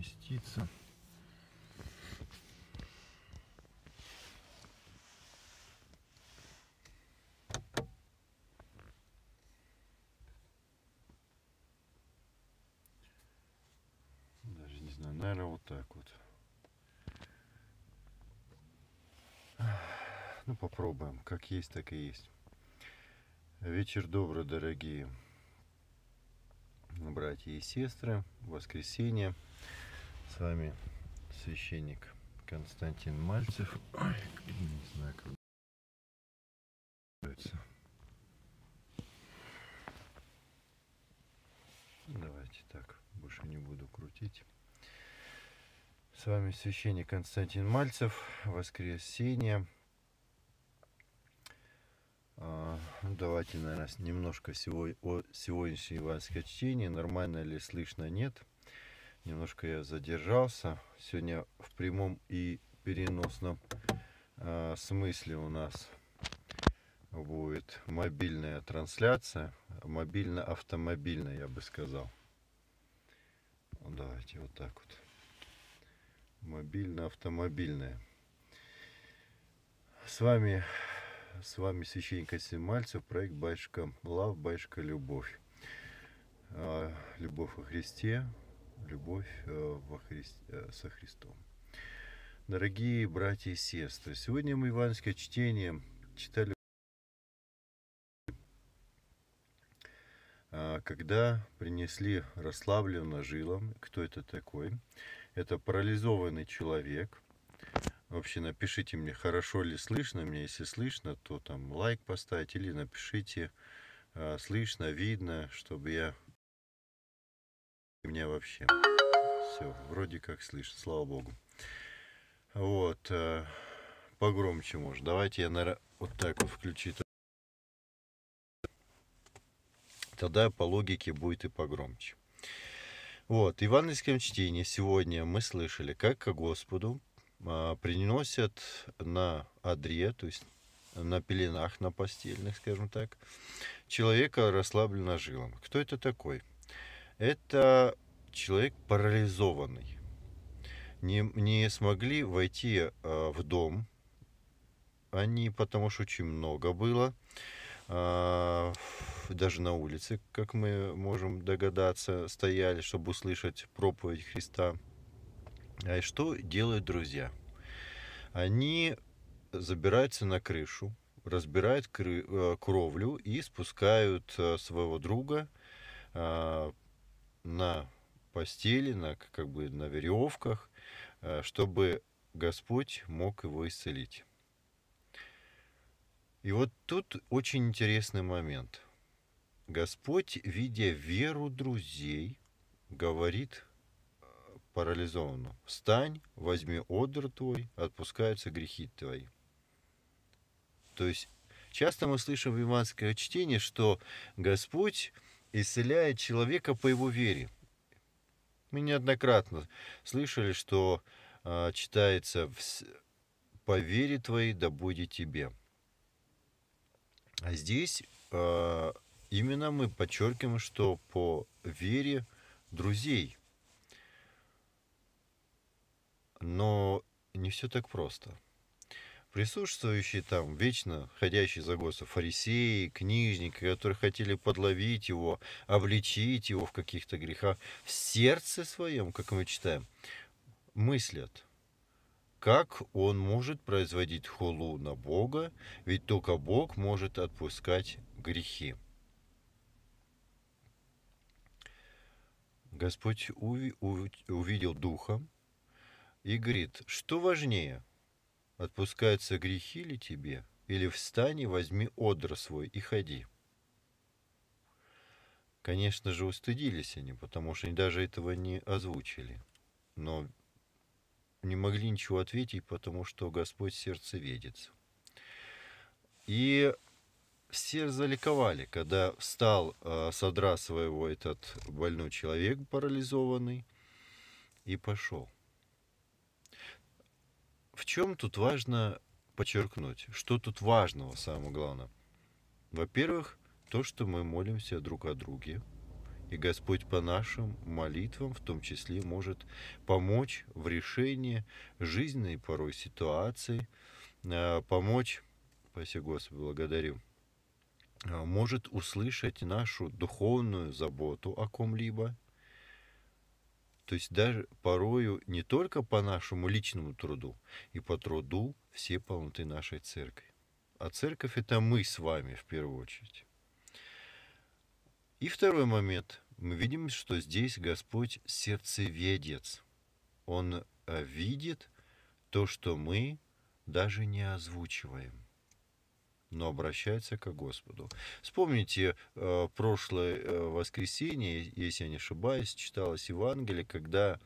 разместиться. Даже не знаю, наверное, вот так вот. Ну, попробуем. Как есть, так и есть. Вечер добрый, дорогие братья и сестры. Воскресенье. С вами священник Константин Мальцев. Ой, не знаю, как Давайте так, больше не буду крутить. С вами священник Константин Мальцев, воскресенье. А, ну, давайте, наверное, немножко сегодняшнего сегодняшнем воскресенье. Нормально ли слышно, нет? Немножко я задержался. Сегодня в прямом и переносном э, смысле у нас будет мобильная трансляция. Мобильно-автомобильная, я бы сказал. Давайте вот так вот. Мобильно-автомобильная. С вами, с вами священник Костин проект Бачка Лав, Бачка Любовь. А, любовь о Христе, любовь э, во Христ... Э, со Христом. Дорогие братья и сестры, сегодня мы Иванское чтение читали, а, когда принесли расслабленного жилом, кто это такой, это парализованный человек, Вообще напишите мне, хорошо ли слышно мне. Если слышно, то там лайк поставить или напишите, а, слышно, видно, чтобы я меня вообще. Все, вроде как слышит. слава богу. Вот, э, погромче может. Давайте я, наверное, вот так вот включу. Тогда по логике будет и погромче. Вот, в евангельском чтении сегодня мы слышали, как к Господу а, приносят на адре, то есть на пеленах, на постельных, скажем так, человека расслабленно жилом. Кто это такой? это человек парализованный. Не, не смогли войти э, в дом они, потому что очень много было, э, даже на улице, как мы можем догадаться, стояли, чтобы услышать проповедь Христа. А что делают друзья? Они забираются на крышу, разбирают кры- э, кровлю и спускают э, своего друга э, на постели, на, как бы на веревках, э, чтобы Господь мог его исцелить. И вот тут очень интересный момент. Господь, видя веру друзей, говорит э, парализованному, «Встань, возьми одр твой, отпускаются грехи твои». То есть часто мы слышим в Иванское чтение, что Господь исцеляет человека по его вере. Мы неоднократно слышали, что э, читается «по вере твоей да будет тебе». А здесь э, именно мы подчеркиваем, что по вере друзей. Но не все так просто – присутствующие там, вечно ходящие за Господом фарисеи, книжники, которые хотели подловить его, обличить его в каких-то грехах, в сердце своем, как мы читаем, мыслят, как он может производить хулу на Бога, ведь только Бог может отпускать грехи. Господь увидел Духа и говорит, что важнее – Отпускаются грехи ли тебе? Или встань и возьми одра свой и ходи. Конечно же, устыдились они, потому что даже этого не озвучили. Но не могли ничего ответить, потому что Господь сердце видит. И все заликовали, когда встал э, а, содра своего этот больной человек парализованный и пошел в чем тут важно подчеркнуть? Что тут важного, самое главное? Во-первых, то, что мы молимся друг о друге, и Господь по нашим молитвам в том числе может помочь в решении жизненной порой ситуации, э, помочь, спаси Господи, благодарю, э, может услышать нашу духовную заботу о ком-либо, то есть даже порою не только по нашему личному труду, и по труду все полноты нашей церкви. А церковь – это мы с вами в первую очередь. И второй момент. Мы видим, что здесь Господь сердцеведец. Он э, видит то, что мы даже не озвучиваем но обращается к Господу. Вспомните э, прошлое э, воскресенье, если я не ошибаюсь, читалось Евангелие, когда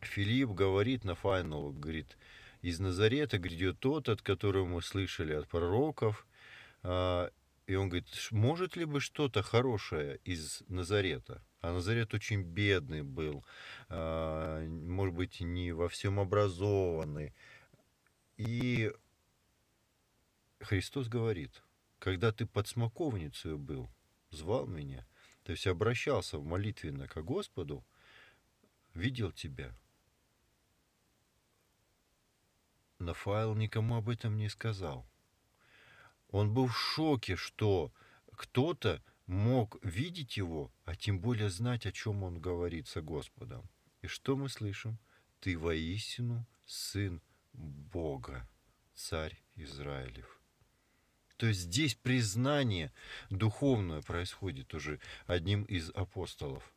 Филипп говорит на Нафаину, говорит, из Назарета грядет тот, от которого мы слышали от пророков, э, и он говорит, может ли бы что-то хорошее из Назарета? А Назарет очень бедный был, э, может быть, не во всем образованный. И Христос говорит, когда ты под смоковницей был, звал меня, то есть обращался в молитвенно ко Господу, видел тебя. Нафаил никому об этом не сказал. Он был в шоке, что кто-то мог видеть его, а тем более знать, о чем он говорит со Господом. И что мы слышим? Ты воистину Сын Бога, Царь Израилев. То есть здесь признание духовное происходит уже одним из апостолов.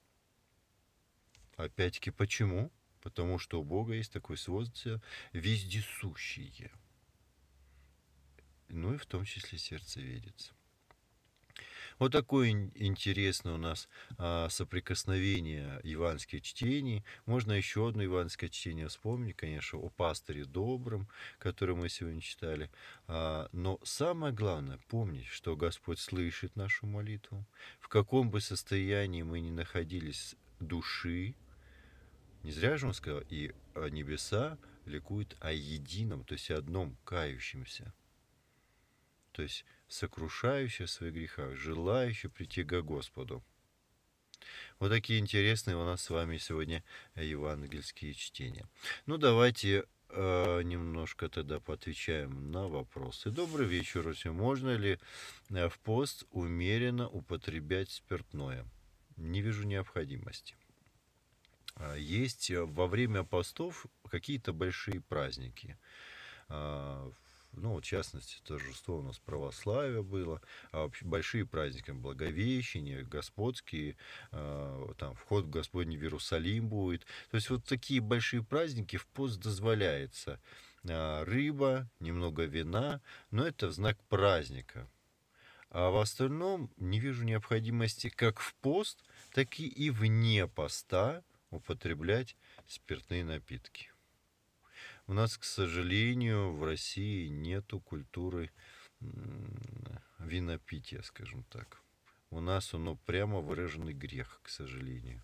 Опять-таки почему? Потому что у Бога есть такой свойство вездесущие. Ну и в том числе сердце видится. Вот такое интересное у нас а, соприкосновение иванских чтений. Можно еще одно иванское чтение вспомнить, конечно, о пастыре добром, который мы сегодня читали. А, но самое главное помнить, что Господь слышит нашу молитву. В каком бы состоянии мы ни находились души, не зря же он сказал, и а, небеса ликуют о едином, то есть о одном кающемся. То есть сокрушающий в своих грехах, желающий прийти к Господу. Вот такие интересные у нас с вами сегодня евангельские чтения. Ну, давайте э, немножко тогда поотвечаем на вопросы. Добрый вечер, все. Можно ли э, в пост умеренно употреблять спиртное? Не вижу необходимости. А есть э, во время постов какие-то большие праздники. В а, ну, в частности, торжество у нас православия было, а вообще большие праздники, Благовещение, Господские, э, там, вход в Господний в Иерусалим будет. То есть вот такие большие праздники в пост дозволяется. А, рыба, немного вина, но это знак праздника. А в остальном не вижу необходимости как в пост, так и вне поста употреблять спиртные напитки. У нас, к сожалению, в России нету культуры винопития, скажем так. У нас оно прямо выраженный грех, к сожалению.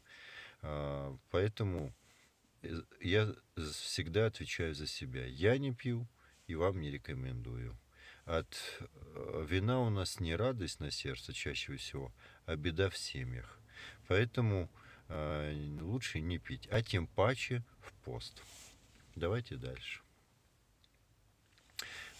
А, поэтому э, я всегда отвечаю за себя. Я не пью и вам не рекомендую. От э, вина у нас не радость на сердце чаще всего, а беда в семьях. Поэтому а, лучше не пить, а тем паче в пост. Давайте дальше.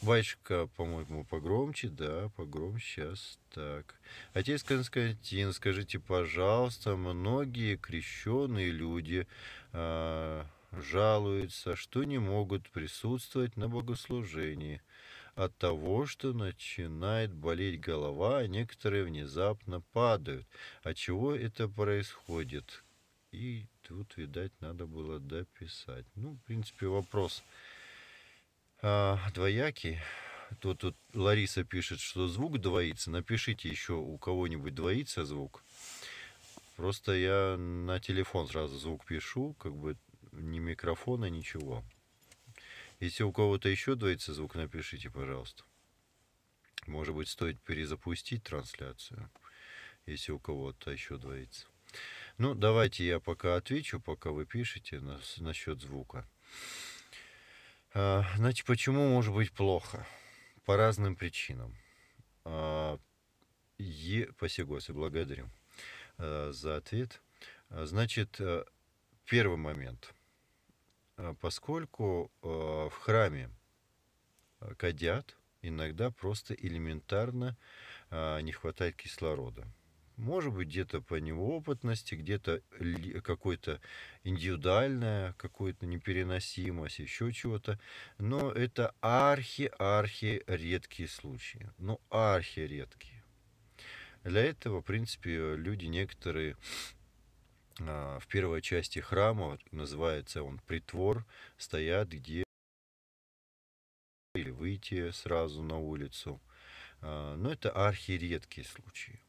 Батюшка, по-моему, погромче, да, погромче, сейчас, так. Отец Константин, скажите, пожалуйста, многие крещенные люди э, жалуются, что не могут присутствовать на богослужении от того, что начинает болеть голова, а некоторые внезапно падают. От а чего это происходит? И Тут, видать, надо было дописать. Ну, в принципе, вопрос а, двоякий. Тут, тут Лариса пишет, что звук двоится. Напишите еще, у кого-нибудь двоится звук. Просто я на телефон сразу звук пишу, как бы ни микрофона, ничего. Если у кого-то еще двоится звук, напишите, пожалуйста. Может быть, стоит перезапустить трансляцию, если у кого-то еще двоится. Ну, давайте я пока отвечу, пока вы пишете нас, насчет звука. А, значит, почему может быть плохо? По разным причинам. А, е, спасибо, благодарю а, за ответ. А, значит, э, первый момент. А, поскольку а, в храме а, кадят, иногда просто элементарно не хватает кислорода. Может быть, где-то по неопытности, где-то какое-то индивидуальное, какое-то непереносимость, еще чего-то. Но это архи-архи редкие случаи. Ну, архи редкие. Для этого, в принципе, люди некоторые а, в первой части храма, называется он притвор, стоят, где или выйти сразу на улицу. А, но это архи редкие случаи.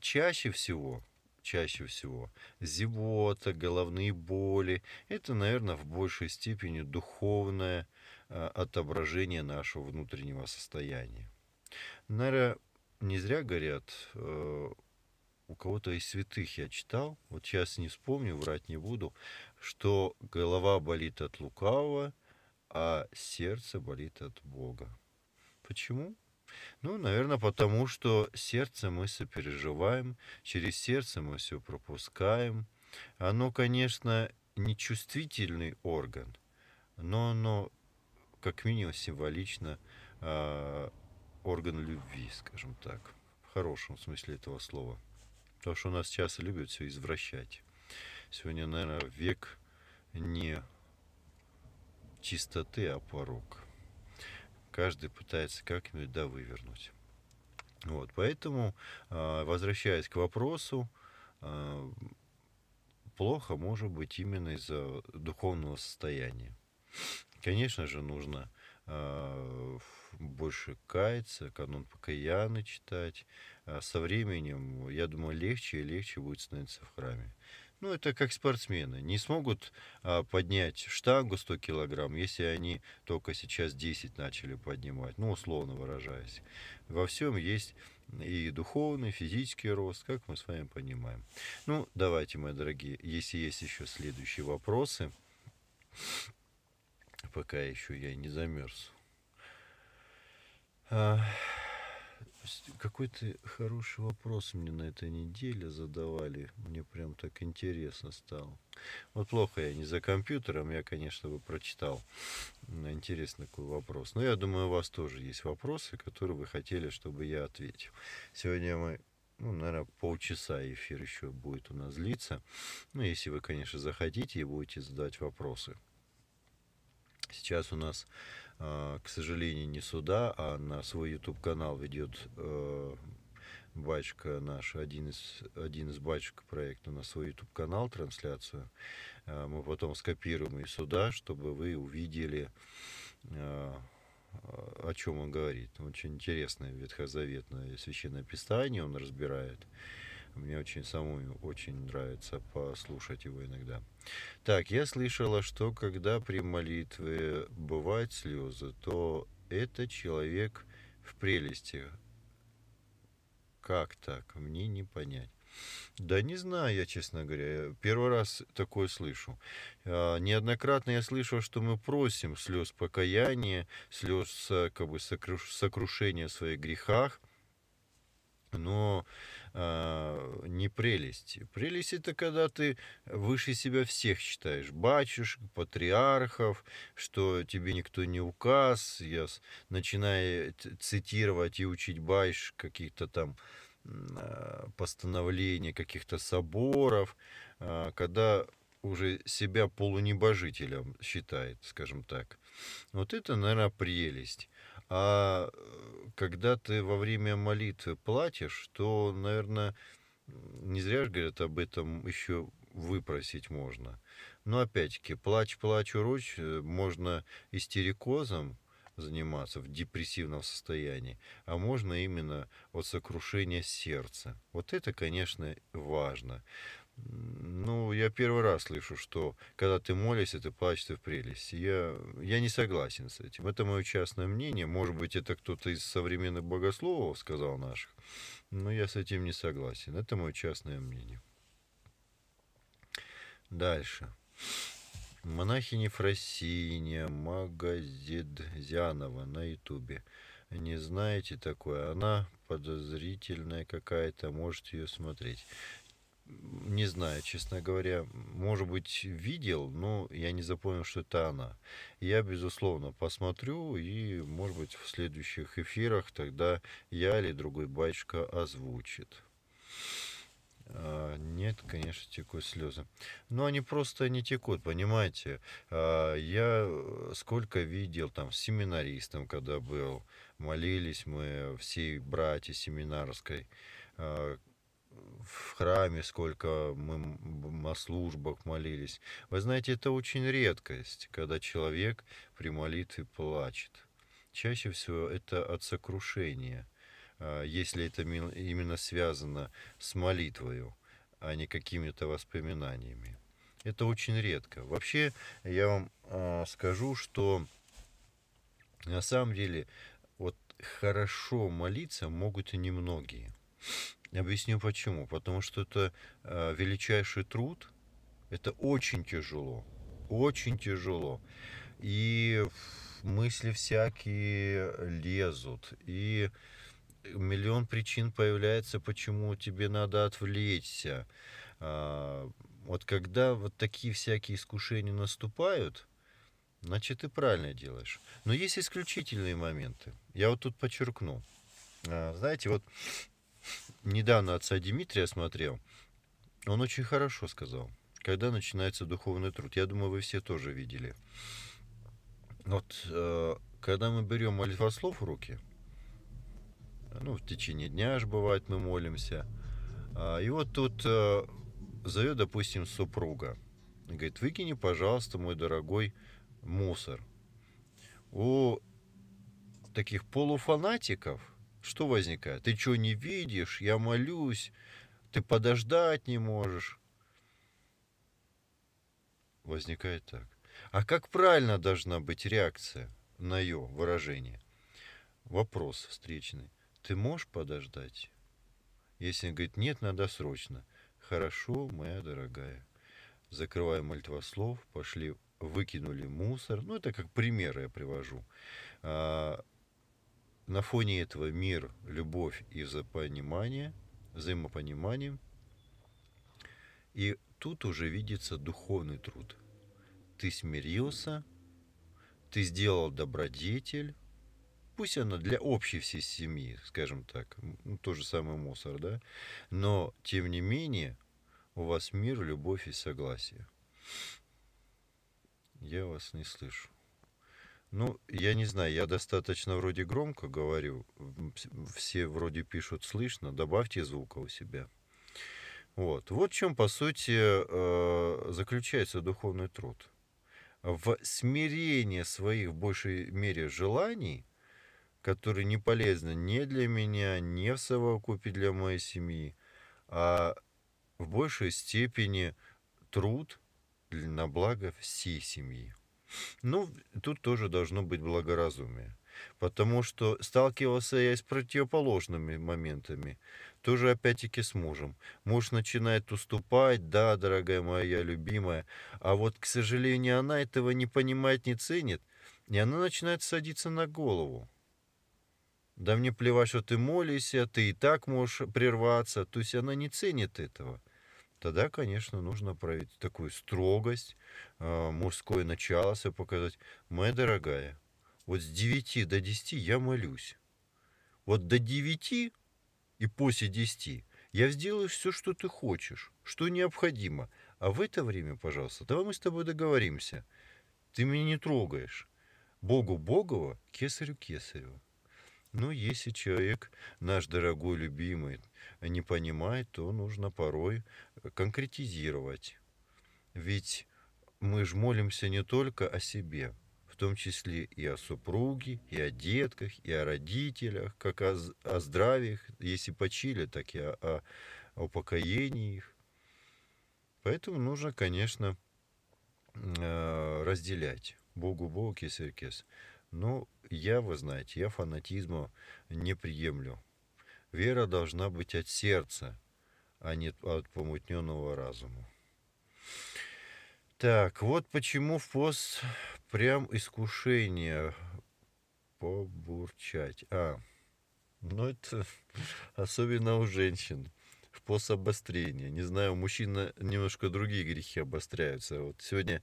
Чаще всего, чаще всего, зевота, головные боли, это, наверное, в большей степени духовное э, отображение нашего внутреннего состояния. Наверное, не зря говорят, э, у кого-то из святых я читал, вот сейчас не вспомню, врать не буду, что голова болит от лукавого, а сердце болит от Бога. Почему? Ну, наверное, потому что сердце мы сопереживаем, через сердце мы все пропускаем. Оно, конечно, не чувствительный орган, но оно как минимум символично э, орган любви, скажем так, в хорошем смысле этого слова. Потому что у нас часто любят все извращать. Сегодня, наверное, век не чистоты, а порог каждый пытается как-нибудь да, вывернуть. Вот, поэтому, а, возвращаясь к вопросу, а, плохо может быть именно из-за духовного состояния. Конечно же, нужно а, больше каяться, канон покаяны читать. Со временем, я думаю, легче и легче будет становиться в храме ну, это как спортсмены, не смогут а, поднять штангу 100 килограмм, если они только сейчас 10 начали поднимать, ну, условно выражаясь. Во всем есть и духовный, и физический рост, как мы с вами понимаем. Ну, давайте, мои дорогие, если есть еще следующие вопросы, пока еще я не замерз. А, какой-то хороший вопрос мне на этой неделе задавали. Мне прям так интересно стало. Вот плохо я не за компьютером, я, конечно, бы прочитал. Интересный такой вопрос. Но я думаю, у вас тоже есть вопросы, которые вы хотели, чтобы я ответил. Сегодня мы ну, наверное, полчаса эфир еще будет у нас длиться. Ну, если вы, конечно, захотите и будете задавать вопросы. Сейчас у нас а, к сожалению, не сюда, а на свой YouTube-канал ведет э, батчка наш, один из, один из батчик проекта на свой YouTube-канал, трансляцию. А, мы потом скопируем и сюда, чтобы вы увидели, а, о чем он говорит. Очень интересное ветхозаветное священное писание он разбирает. Мне очень самому очень нравится послушать его иногда. Так, я слышала, что когда при молитве бывают слезы, то это человек в прелести. Как так? Мне не понять. Да не знаю я, честно говоря. Первый раз такое слышу. А, неоднократно я слышал, что мы просим слез покаяния, слез э, как бы сокрушения в своих грехах. Но Э, не прелесть. Прелесть это когда ты выше себя всех считаешь. бачишь патриархов, что тебе никто не указ. Я начинаю цитировать и учить байш каких-то там э, постановлений, каких-то соборов, э, когда уже себя полунебожителем считает, скажем так. Вот это, наверное, прелесть. А э, когда ты во время молитвы платишь, то, наверное, не зря же говорят об этом еще выпросить можно. Но опять-таки, плач, плачу, ручь, э, можно истерикозом заниматься в депрессивном состоянии, а можно именно от сокрушения сердца. Вот это, конечно, важно. Ну, я первый раз слышу, что когда ты молишься, ты плачешь в прелести. Я, я не согласен с этим. Это мое частное мнение. Может быть, это кто-то из современных богословов сказал наших. Но я с этим не согласен. Это мое частное мнение. Дальше. Монахини Фросиня Магазидзянова на ютубе. Не знаете такое? Она подозрительная какая-то, может ее смотреть не знаю, честно говоря, может быть, видел, но я не запомнил, что это она. Я, безусловно, посмотрю, и, может быть, в следующих эфирах тогда я или другой батюшка озвучит. А, нет, конечно, текут слезы. Но они просто не текут, понимаете. А, я э, сколько видел там с семинаристом, когда был, молились мы всей братья семинарской, а, в храме, сколько мы на службах молились. Вы знаете, это очень редкость, когда человек при молитве плачет. Чаще всего это от сокрушения, а, если это именно связано с молитвою, а не какими-то воспоминаниями. Это очень редко. Вообще, я вам а, скажу, что на самом деле вот хорошо молиться могут и немногие. Объясню почему. Потому что это э, величайший труд, это очень тяжело, очень тяжело. И мысли всякие лезут, и миллион причин появляется, почему тебе надо отвлечься. Э, вот когда вот такие всякие искушения наступают, значит, ты правильно делаешь. Но есть исключительные моменты. Я вот тут подчеркну. А, знаете, вот недавно отца Дмитрия смотрел, он очень хорошо сказал, когда начинается духовный труд. Я думаю, вы все тоже видели. Вот, э, когда мы берем молитвослов в руки, ну, в течение дня аж бывает мы молимся, а, и вот тут э, зовет, допустим, супруга, говорит, выкини, пожалуйста, мой дорогой, мусор. У таких полуфанатиков – что возникает? Ты что, не видишь? Я молюсь. Ты подождать не можешь. Возникает так. А как правильно должна быть реакция на ее выражение? Вопрос встречный. Ты можешь подождать? Если он говорит, нет, надо срочно. Хорошо, моя дорогая. Закрываем альтвослов, пошли, выкинули мусор. Ну, это как примеры я привожу. А, на фоне этого мир, любовь и взаимопонимание, взаимопонимание. И тут уже видится духовный труд. Ты смирился, ты сделал добродетель, пусть она для общей всей семьи, скажем так, ну, то же самое мусор, да, но тем не менее у вас мир, любовь и согласие. Я вас не слышу. Ну, я не знаю, я достаточно вроде громко говорю, все вроде пишут слышно, добавьте звука у себя. Вот, вот в чем, по сути, э, заключается духовный труд. В смирении своих, в большей мере, желаний, которые не полезны ни для меня, ни в совокупе для моей семьи, а в большей степени труд на благо всей семьи. Ну, тут тоже должно быть благоразумие. Потому что сталкивался я с противоположными моментами. Тоже опять-таки с мужем. Муж начинает уступать, да, дорогая моя любимая. А вот, к сожалению, она этого не понимает, не ценит. И она начинает садиться на голову. Да мне плевать, что ты молишься, ты и так можешь прерваться. То есть она не ценит этого тогда, конечно, нужно проявить такую строгость, а, мужское начало себе показать. Моя дорогая, вот с 9 до 10 я молюсь. Вот до 9 и после 10 я сделаю все, что ты хочешь, что необходимо. А в это время, пожалуйста, давай мы с тобой договоримся. Ты меня не трогаешь. Богу Богово, кесарю кесарю. Но если человек, наш дорогой, любимый, не понимает, то нужно порой конкретизировать. Ведь мы же молимся не только о себе, в том числе и о супруге, и о детках, и о родителях, как о, о здравиях, если почили, так и о, о, о их. Поэтому нужно, конечно, э, разделять. Богу Бог и Сиркес. Ну я, вы знаете, я фанатизма не приемлю. Вера должна быть от сердца, а не от помутненного разума. Так, вот почему в пост прям искушение побурчать. А, ну это особенно у женщин. В пост обострения. Не знаю, у мужчин немножко другие грехи обостряются. Вот сегодня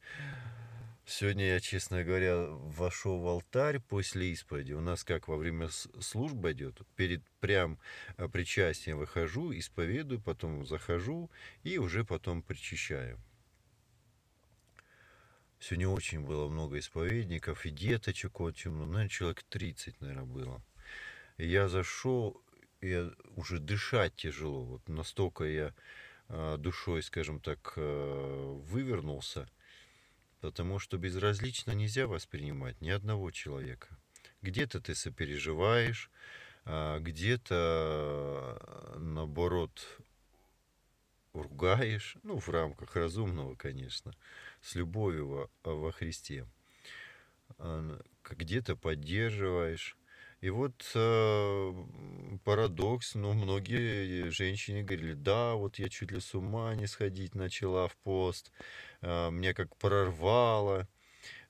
Сегодня я, честно говоря, вошел в алтарь после исповеди. У нас как во время службы идет, перед прям э, причастием выхожу, исповедую, потом захожу и уже потом причащаю. Сегодня очень было много исповедников и деточек очень много, ну, наверное, человек 30, наверное, было. И я зашел, и уже дышать тяжело, вот настолько я э, душой, скажем так, э, вывернулся – потому что безразлично нельзя воспринимать ни одного человека. Где-то ты сопереживаешь, а, где-то, а, наоборот, ругаешь, ну, в рамках разумного, конечно, с любовью во, Христе. А, где-то поддерживаешь. И вот парадокс, но ну, многие женщины говорили, да, вот я чуть ли с ума не сходить начала в пост, а, мне как прорвало.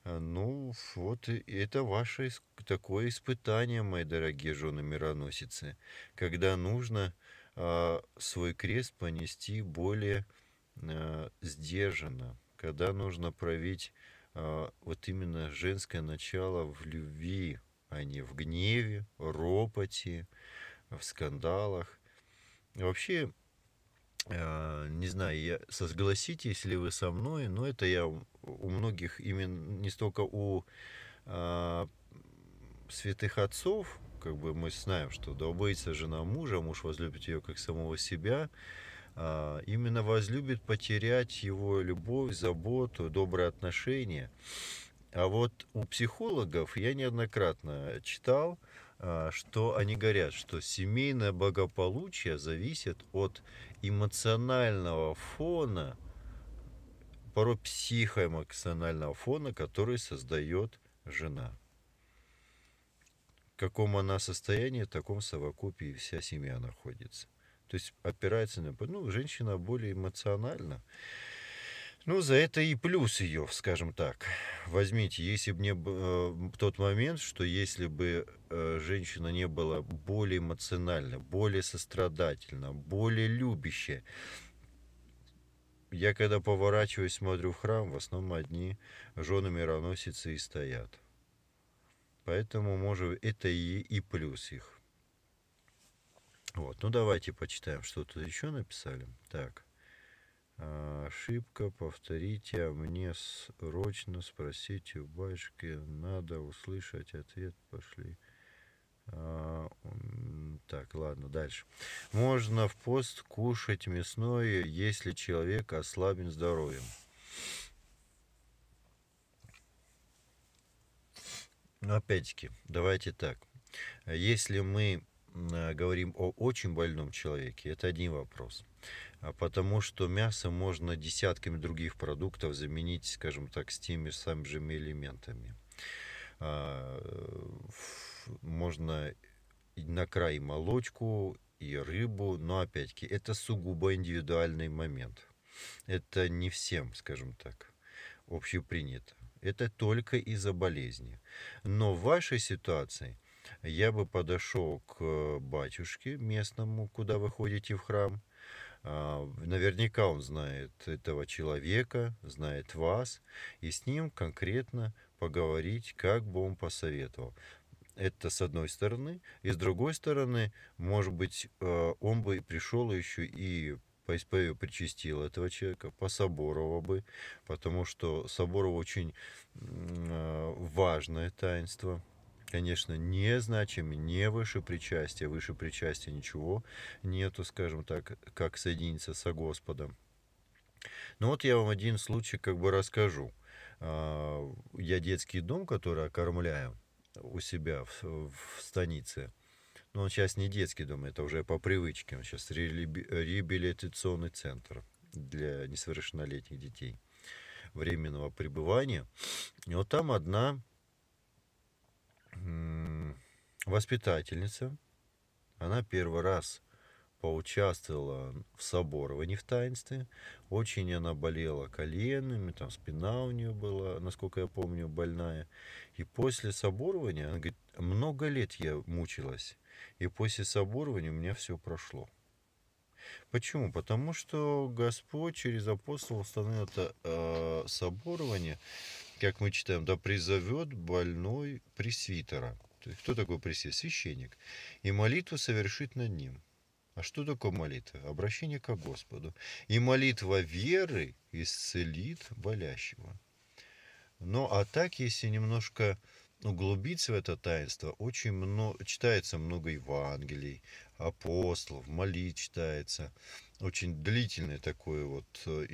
А, ну, вот это ваше такое испытание, мои дорогие жены мироносицы, когда нужно а, свой крест понести более сдержанно, когда нужно проявить вот именно женское начало в любви, а не в гневе, ропоте, в скандалах. Вообще, Э, не знаю, я согласитесь ли вы со мной, но это я у многих именно не столько у а, святых отцов, как бы мы знаем, что да убоится жена мужа, муж возлюбит ее как самого себя, а, именно возлюбит потерять его любовь, заботу, добрые отношения. А вот у психологов я неоднократно читал, а, что они говорят, что семейное благополучие зависит от эмоционального фона, порой психоэмоционального фона, который создает жена. В каком она состоянии, в таком совокупии вся семья находится. То есть опирается на... Ну, женщина более эмоциональна. Ну, за это и плюс ее, скажем так. Возьмите, если бы не э, тот момент, что если бы э, женщина не была более эмоциональна, более сострадательна, более любящая. Я когда поворачиваюсь, смотрю в храм, в основном одни жены мироносицы и стоят. Поэтому, может, это и, и плюс их. Вот, ну давайте почитаем, что тут еще написали. Так. А, ошибка, повторите, а мне срочно спросите у батюшки, надо услышать ответ, пошли. А, так, ладно, дальше. Можно в пост кушать мясное, если человек ослабен здоровьем. Но ну, опять-таки, давайте так. Если мы а, говорим о очень больном человеке, это один вопрос. А потому что мясо можно десятками других продуктов заменить, скажем так, с теми самыми элементами. А, можно на край молочку и рыбу, но опять-таки это сугубо индивидуальный момент. Это не всем, скажем так, общепринято. Это только из-за болезни. Но в вашей ситуации я бы подошел к э, батюшке местному, куда вы ходите в храм, а, наверняка он знает этого человека, знает вас, и с ним конкретно поговорить, как бы он посоветовал. Это с одной стороны. И с другой стороны, может быть, а, он бы пришел еще и причастил этого человека, по Соборова бы, потому что Соборова очень а, важное таинство – конечно, не значимы, не выше причастия. Выше причастия ничего нету, скажем так, как соединиться со Господом. Ну вот я вам один случай как бы расскажу. А, я детский дом, который окормляю у себя в, в станице, но он сейчас не детский дом, это уже по привычке, он сейчас реабилитационный центр для несовершеннолетних детей временного пребывания. И вот там одна воспитательница, она первый раз поучаствовала в соборовании в таинстве. Очень она болела коленами, там спина у нее была, насколько я помню, больная. И после соборования, она говорит, много лет я мучилась. И после соборования у меня все прошло. Почему? Потому что Господь через апостола установил это э, соборование, как мы читаем, да призовет больной пресвитера. То есть кто такой пресвит? Священник. И молитву совершить над ним. А что такое молитва? Обращение к Господу. И молитва веры исцелит болящего. Ну, а так, если немножко углубиться в это таинство, очень много, читается много Евангелий, апостолов, молит читается. Очень длительный такой вот, э,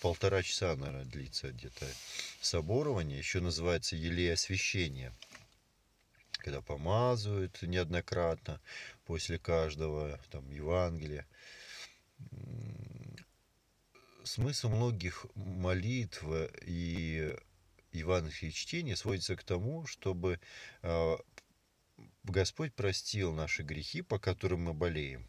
полтора часа, наверное, длится где-то соборование. Еще называется елей освящения когда помазывают неоднократно после каждого там Евангелия. Смысл многих молитв э, и евангельских чтений сводится к тому, чтобы э, Господь простил наши грехи, по которым мы болеем,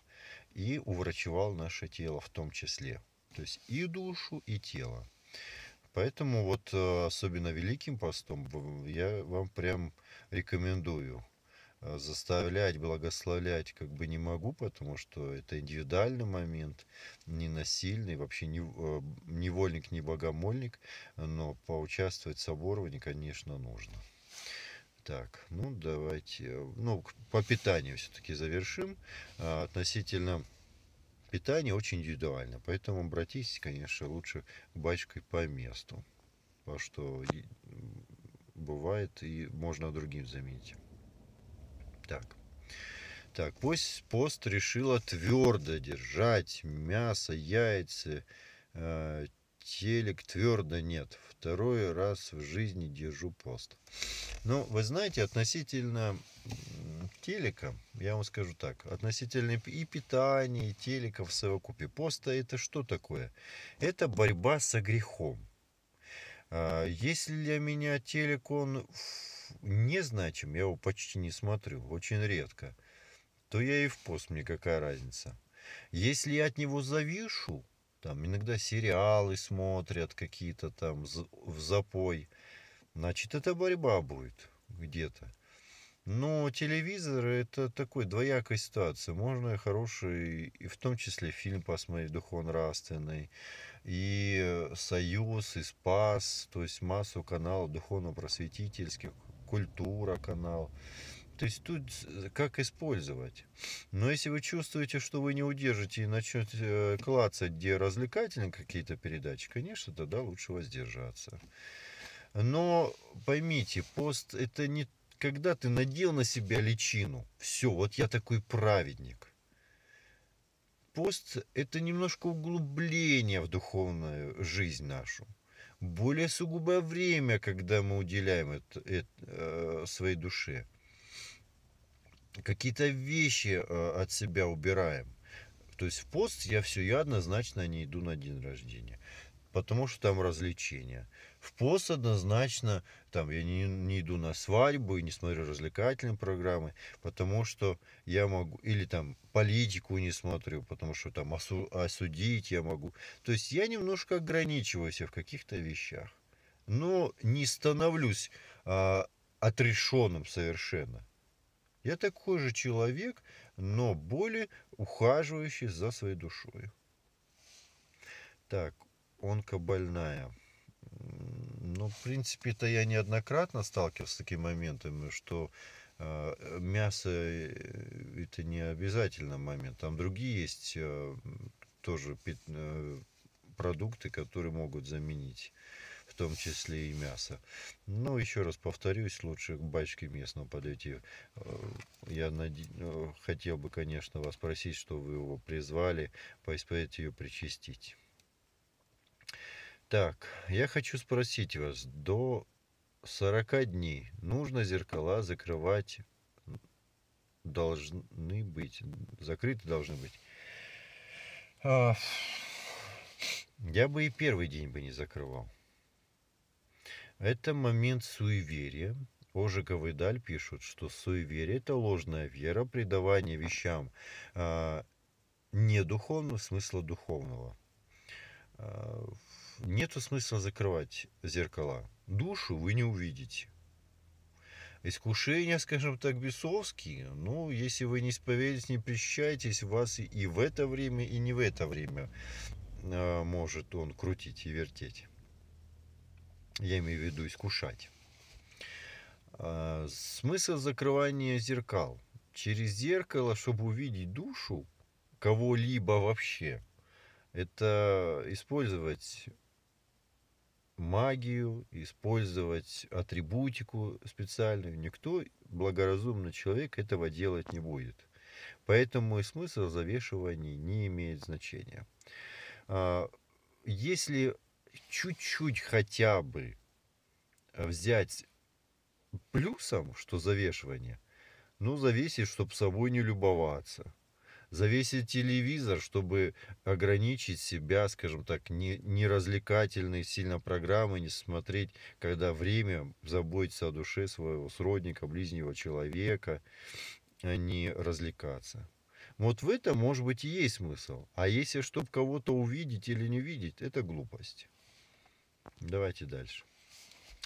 и уврачевал наше тело в том числе. То есть и душу, и тело. Поэтому вот э, особенно Великим постом я вам прям рекомендую э, заставлять, благословлять как бы не могу, потому что это индивидуальный момент, не насильный, вообще не, э, невольник не богомольник, но поучаствовать в соборовании, конечно, нужно. Так, ну давайте, ну по питанию все-таки завершим. Относительно Питание очень индивидуально, поэтому обратитесь, конечно, лучше к бачке по месту, потому что бывает и можно другим заменить. Так. Так, пост, пост решила твердо держать мясо, яйца, э, телек твердо нет второй раз в жизни держу пост. Ну, вы знаете, относительно телека, я вам скажу так, относительно и питания, и телека в совокупе поста, это что такое? Это борьба со грехом. А, если для меня телек, он незначим, я его почти не смотрю, очень редко, то я и в пост, мне какая разница. Если я от него завишу, там иногда сериалы смотрят какие-то там в запой. Значит, это борьба будет где-то. Но телевизор это такой двоякая ситуация. Можно и хороший, и в том числе фильм посмотреть духовно-нравственный, и э, Союз, и Спас, то есть массу каналов духовно-просветительских, культура канал. То есть тут э, как использовать. Но если вы чувствуете, что вы не удержите и начнете э, клацать, где развлекательные какие-то передачи, конечно, тогда лучше воздержаться. Но поймите, пост это не когда ты надел на себя личину. Все, вот я такой праведник. Пост это немножко углубление в духовную жизнь нашу более сугубое время, когда мы уделяем это, это, э, своей душе какие-то вещи э, от себя убираем. То есть в пост я все, я однозначно не иду на день рождения. Потому что там развлечения. В пост однозначно там я не, не иду на свадьбу и не смотрю развлекательные программы, потому что я могу, или там политику не смотрю, потому что там осу, осудить я могу. То есть я немножко ограничиваюсь в каких-то вещах, но не становлюсь а, отрешенным совершенно. Я такой же человек, но более ухаживающий за своей душой. Так, онкобольная. Ну, в принципе-то я неоднократно сталкивался с такими моментами, что э, мясо э, это не обязательно момент. Там другие есть э, тоже э, продукты, которые могут заменить в том числе и мясо. Но еще раз повторюсь, лучше к бачке местного подойти. Э, я над... Э, хотел бы, конечно, вас спросить, что вы его призвали, поиспытать ее причастить. Так, я хочу спросить вас, до 40 дней нужно зеркала закрывать должны быть, закрыты должны быть. А, я бы и первый день бы не закрывал. Это момент суеверия. Ожегов и Даль пишут, что суеверие – это ложная вера, придавание вещам э, не духовного смысла духовного. Э, нету смысла закрывать зеркала. Душу вы не увидите. Искушения, скажем так, бесовские, Ну, если вы не исповедуетесь, не причащаетесь, вас и в это время, и не в это время э, может он крутить и вертеть я имею в виду искушать. А, смысл закрывания зеркал. Через зеркало, чтобы увидеть душу кого-либо вообще, это использовать магию, использовать атрибутику специальную. Никто благоразумный человек этого делать не будет. Поэтому и смысл завешивания не имеет значения. А, если чуть-чуть хотя бы э, взять плюсом, что завешивание, ну, завесить, чтобы собой не любоваться. Завесить телевизор, чтобы ограничить себя, скажем так, не, не развлекательные сильно программы, не смотреть, когда время заботиться о душе своего сродника, ближнего человека, а не развлекаться. Вот в этом, может быть, и есть смысл. А если чтобы кого-то увидеть или не видеть, это глупость. Давайте дальше.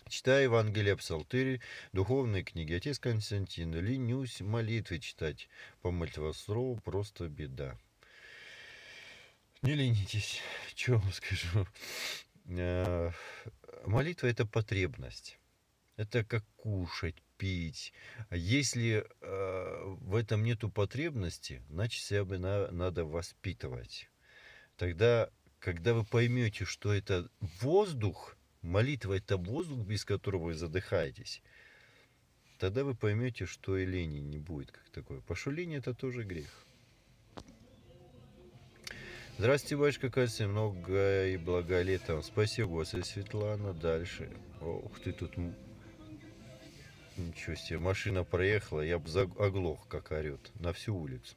Читая Евангелие Псалтыри, духовные книги. Отец Константин, ленюсь молитвы читать. По молитвослову просто беда. Не ленитесь, что вам скажу. А, молитва – это потребность. Это как кушать, пить. Если а, в этом нету потребности, значит, себя бы на надо воспитывать. Тогда когда вы поймете, что это воздух, молитва это воздух, без которого вы задыхаетесь, тогда вы поймете, что и лени не будет как такое. Потому это тоже грех. Здравствуйте, батюшка Кальций, много и благо летом. Спасибо, Светлана. Дальше. Ох, ты, тут Ничего себе, машина проехала, я бы оглох, как орет, на всю улицу.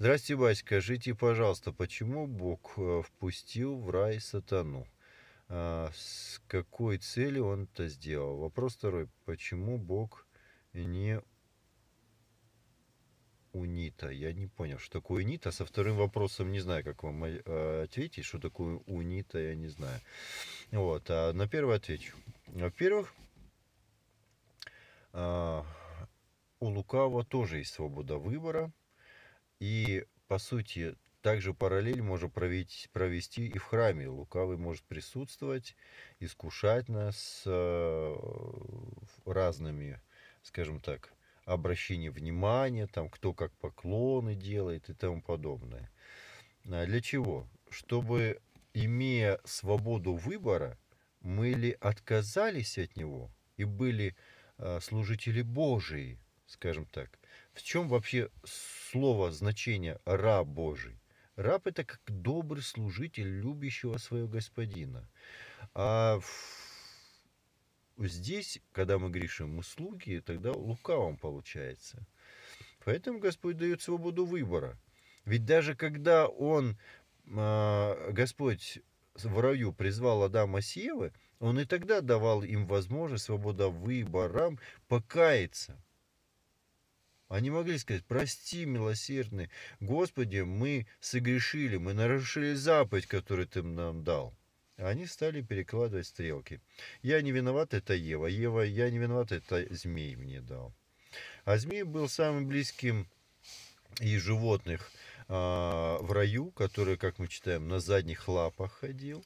Здрасте, Васька, жите, пожалуйста, почему Бог э, впустил в рай сатану? А, с какой целью он это сделал? Вопрос второй, почему Бог не унита? Я не понял, что такое унита. Со вторым вопросом не знаю, как вам э, ответить, что такое унита, я не знаю. Вот, а на первый отвечу. Во-первых, а, у Лукава тоже есть свобода выбора. И, по сути, также параллель можно провести, провести и в храме. Лукавый может присутствовать, искушать нас э, разными, скажем так, обращение внимания, там, кто как поклоны делает и тому подобное. А для чего? Чтобы, имея свободу выбора, мы ли отказались от него и были Э, служители Божии, скажем так. В чем вообще слово, значение «раб Божий»? Раб – это как добрый служитель любящего своего господина. А здесь, когда мы грешим, мы слуги, тогда лукавым получается. Поэтому Господь дает свободу выбора. Ведь даже когда Он, а, Господь в раю призвал Адама с он и тогда давал им возможность, свобода выборам, покаяться. Они могли сказать, прости, милосердный, Господи, мы согрешили, мы нарушили заповедь, которую Ты нам дал. Они стали перекладывать стрелки. Я не виноват, это Ева. Ева, я не виноват, это змей мне дал. А змей был самым близким из животных а, в раю, который, как мы читаем, на задних лапах ходил.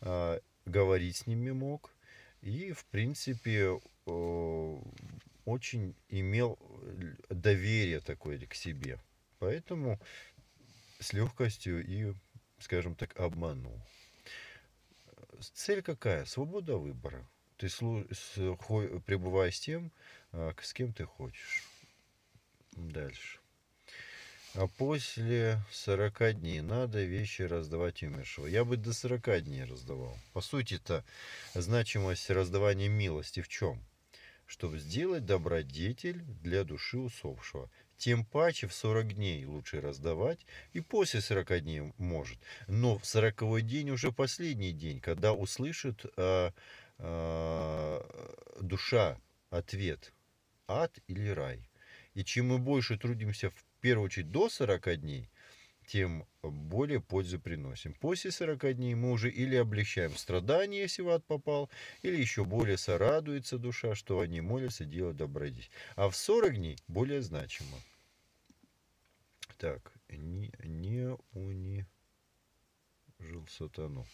А, говорить с ними мог. И, в принципе, э, очень имел э, доверие такое к себе. Поэтому с легкостью и, скажем так, обманул. Цель какая? Свобода выбора. Ты слу, пребывай с тем, э, с кем ты хочешь. Дальше. А после 40 дней надо вещи раздавать умершего. Я бы до 40 дней раздавал. По сути-то значимость раздавания милости в чем? Чтобы сделать добродетель для души усопшего. Тем паче в 40 дней лучше раздавать и после 40 дней может. Но в 40 день уже последний день, когда услышит э, э, душа ответ ад или рай. И чем мы больше трудимся в первую очередь до 40 дней, тем э, более пользу приносим. После 40 дней мы уже или облегчаем страдания, если в ад попал, или еще более сорадуется душа, что они молятся, делают добродетель. А в 40 дней более значимо. Так, не, не унижил сатану.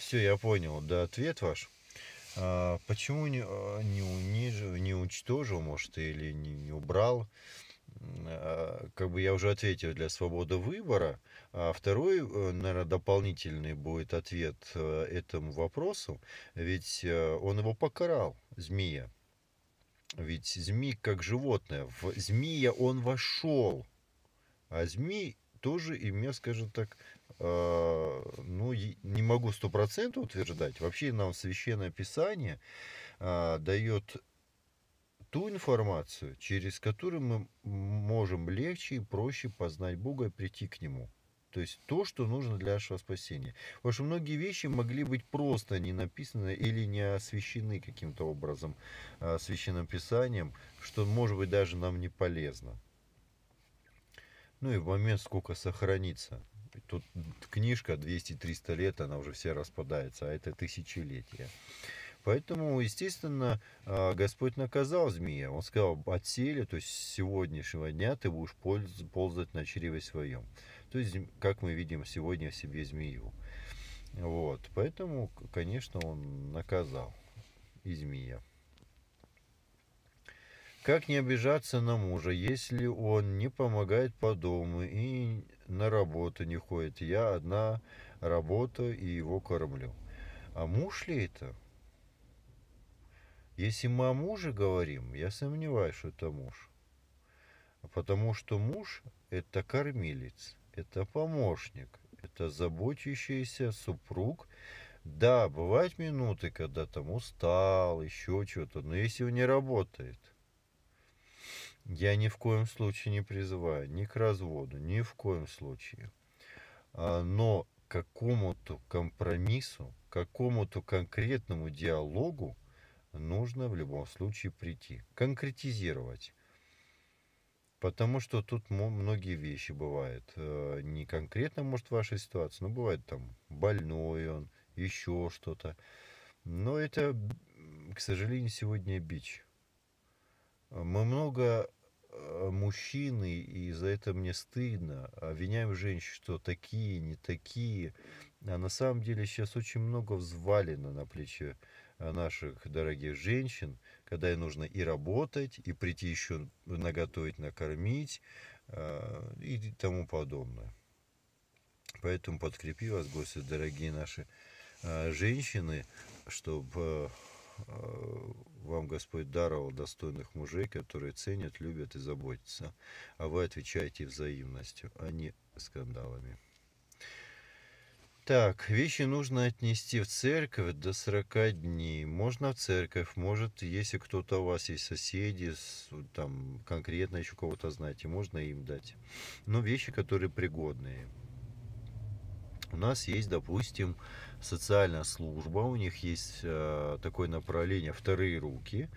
Все, я понял, да, ответ ваш. А, почему не, а, не, унижил, не уничтожил, может, или не, не убрал? А, как бы я уже ответил для свободы выбора, а второй, э, наверное, дополнительный будет ответ э, этому вопросу, ведь э, он его покарал, змея. Ведь змей как животное, в змея он вошел, а змей тоже имел, скажем так, ну, не могу сто процентов утверждать. Вообще нам Священное Писание а, дает ту информацию, через которую мы можем легче и проще познать Бога и прийти к Нему. То есть то, что нужно для нашего спасения. Потому что многие вещи могли быть просто не написаны или не освещены каким-то образом а, священным писанием, что может быть даже нам не полезно. Ну и в момент сколько сохранится. Тут книжка 200-300 лет, она уже все распадается, а это тысячелетия. Поэтому, естественно, а, Господь наказал змея. Он сказал, отсели, то есть с сегодняшнего дня ты будешь ползать на чреве своем. То есть, как мы видим сегодня в себе змею. Вот, поэтому, конечно, он наказал и змея. Как не обижаться на мужа, если он не помогает по дому и на работу не ходит? Я одна работаю и его кормлю. А муж ли это? Если мы о муже говорим, я сомневаюсь, что это муж. Потому что муж – это кормилец, это помощник, это заботящийся супруг. Да, бывают минуты, когда там устал, еще что-то, но если он не работает, я ни в коем случае не призываю ни к разводу, ни в коем случае. А, но какому-то компромиссу, какому-то конкретному диалогу нужно в любом случае прийти, конкретизировать. Потому что тут многие вещи бывают. Э, не конкретно, может, ваша ситуация, но бывает там больной он, еще что-то. Но это, к сожалению, сегодня бич. Мы много э, мужчины, и за это мне стыдно, а обвиняем женщин, что такие, не такие. А на самом деле сейчас очень много взвалено на плечи Э, наших дорогих женщин, когда ей нужно и работать, и прийти еще наготовить, накормить э, и тому подобное. Поэтому подкрепи вас, Господи, дорогие наши э, женщины, чтобы вам Господь даровал достойных мужей, которые ценят, любят и заботятся. А вы отвечаете взаимностью, а не скандалами. Так, вещи нужно отнести в церковь до 40 дней. Можно в церковь, может, если кто-то у вас есть соседи, там конкретно еще кого-то знаете, можно им дать. Но вещи, которые пригодные. У нас есть, допустим, социальная служба, у них есть э, такое направление «Вторые руки».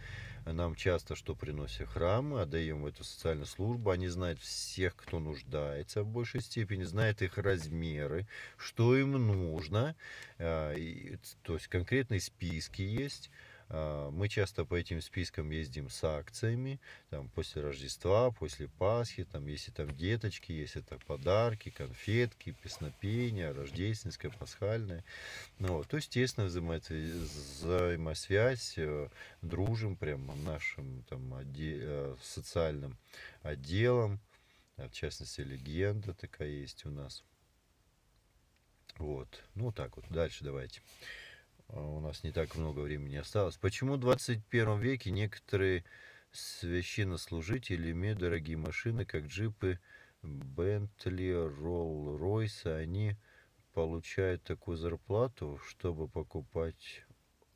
Нам часто что приносят храмы, отдаем эту социальную службу. Они знают всех, кто нуждается в большей степени, знают их размеры, что им нужно. А, то есть конкретные списки есть. А, мы часто по этим спискам ездим с акциями, там, после Рождества, после Пасхи, там, если там деточки, если это подарки, конфетки, песнопения, рождественское, пасхальное. Ну, вот, то, есть естественно, взаимосвязь, э, дружим прям нашим там, отде- э, социальным отделом, а, в частности, легенда такая есть у нас. Вот, ну так вот, дальше давайте. А у нас не так много времени осталось. Почему в 21 веке некоторые священнослужители имеют дорогие машины, как джипы, Бентли, Ролл-Ройс, они получают такую зарплату, чтобы покупать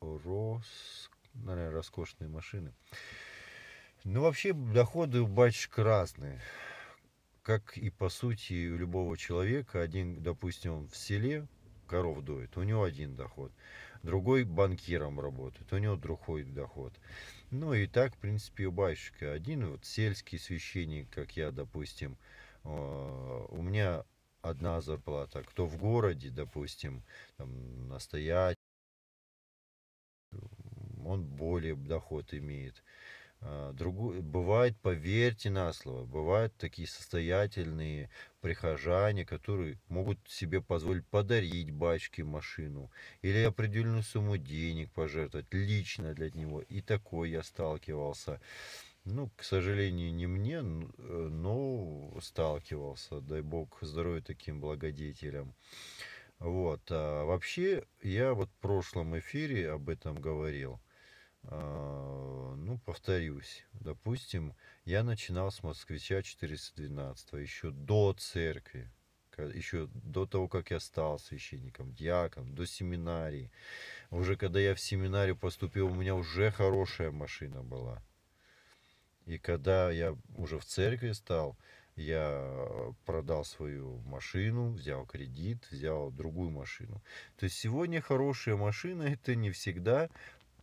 рос... наверное, роскошные машины. Ну, вообще, доходы у батюшек разные. Как и, по сути, у любого человека. Один, допустим, в селе, коров дует, у него один доход. Другой банкиром работает, у него другой доход. Ну и так, в принципе, у батюшка. Один вот сельский священник, как я, допустим, э, у меня одна зарплата. Кто в городе, допустим, там, настоять, он более доход имеет. А, другу... Бывает, поверьте на слово, бывают такие состоятельные прихожане, которые могут себе позволить подарить бачке машину или определенную сумму денег пожертвовать лично для него. И такой я сталкивался. Ну, к сожалению, не мне, э, но сталкивался. Дай бог здоровья таким благодетелям. Вот. А вообще, я вот в прошлом эфире об этом говорил – а, ну, повторюсь, допустим, я начинал с москвича 412, еще до церкви, еще до того, как я стал священником, дьяком, до семинарии. Уже когда я в семинарию поступил, у меня уже хорошая машина была. И когда я уже в церкви стал, я продал свою машину, взял кредит, взял другую машину. То есть сегодня хорошая машина это не всегда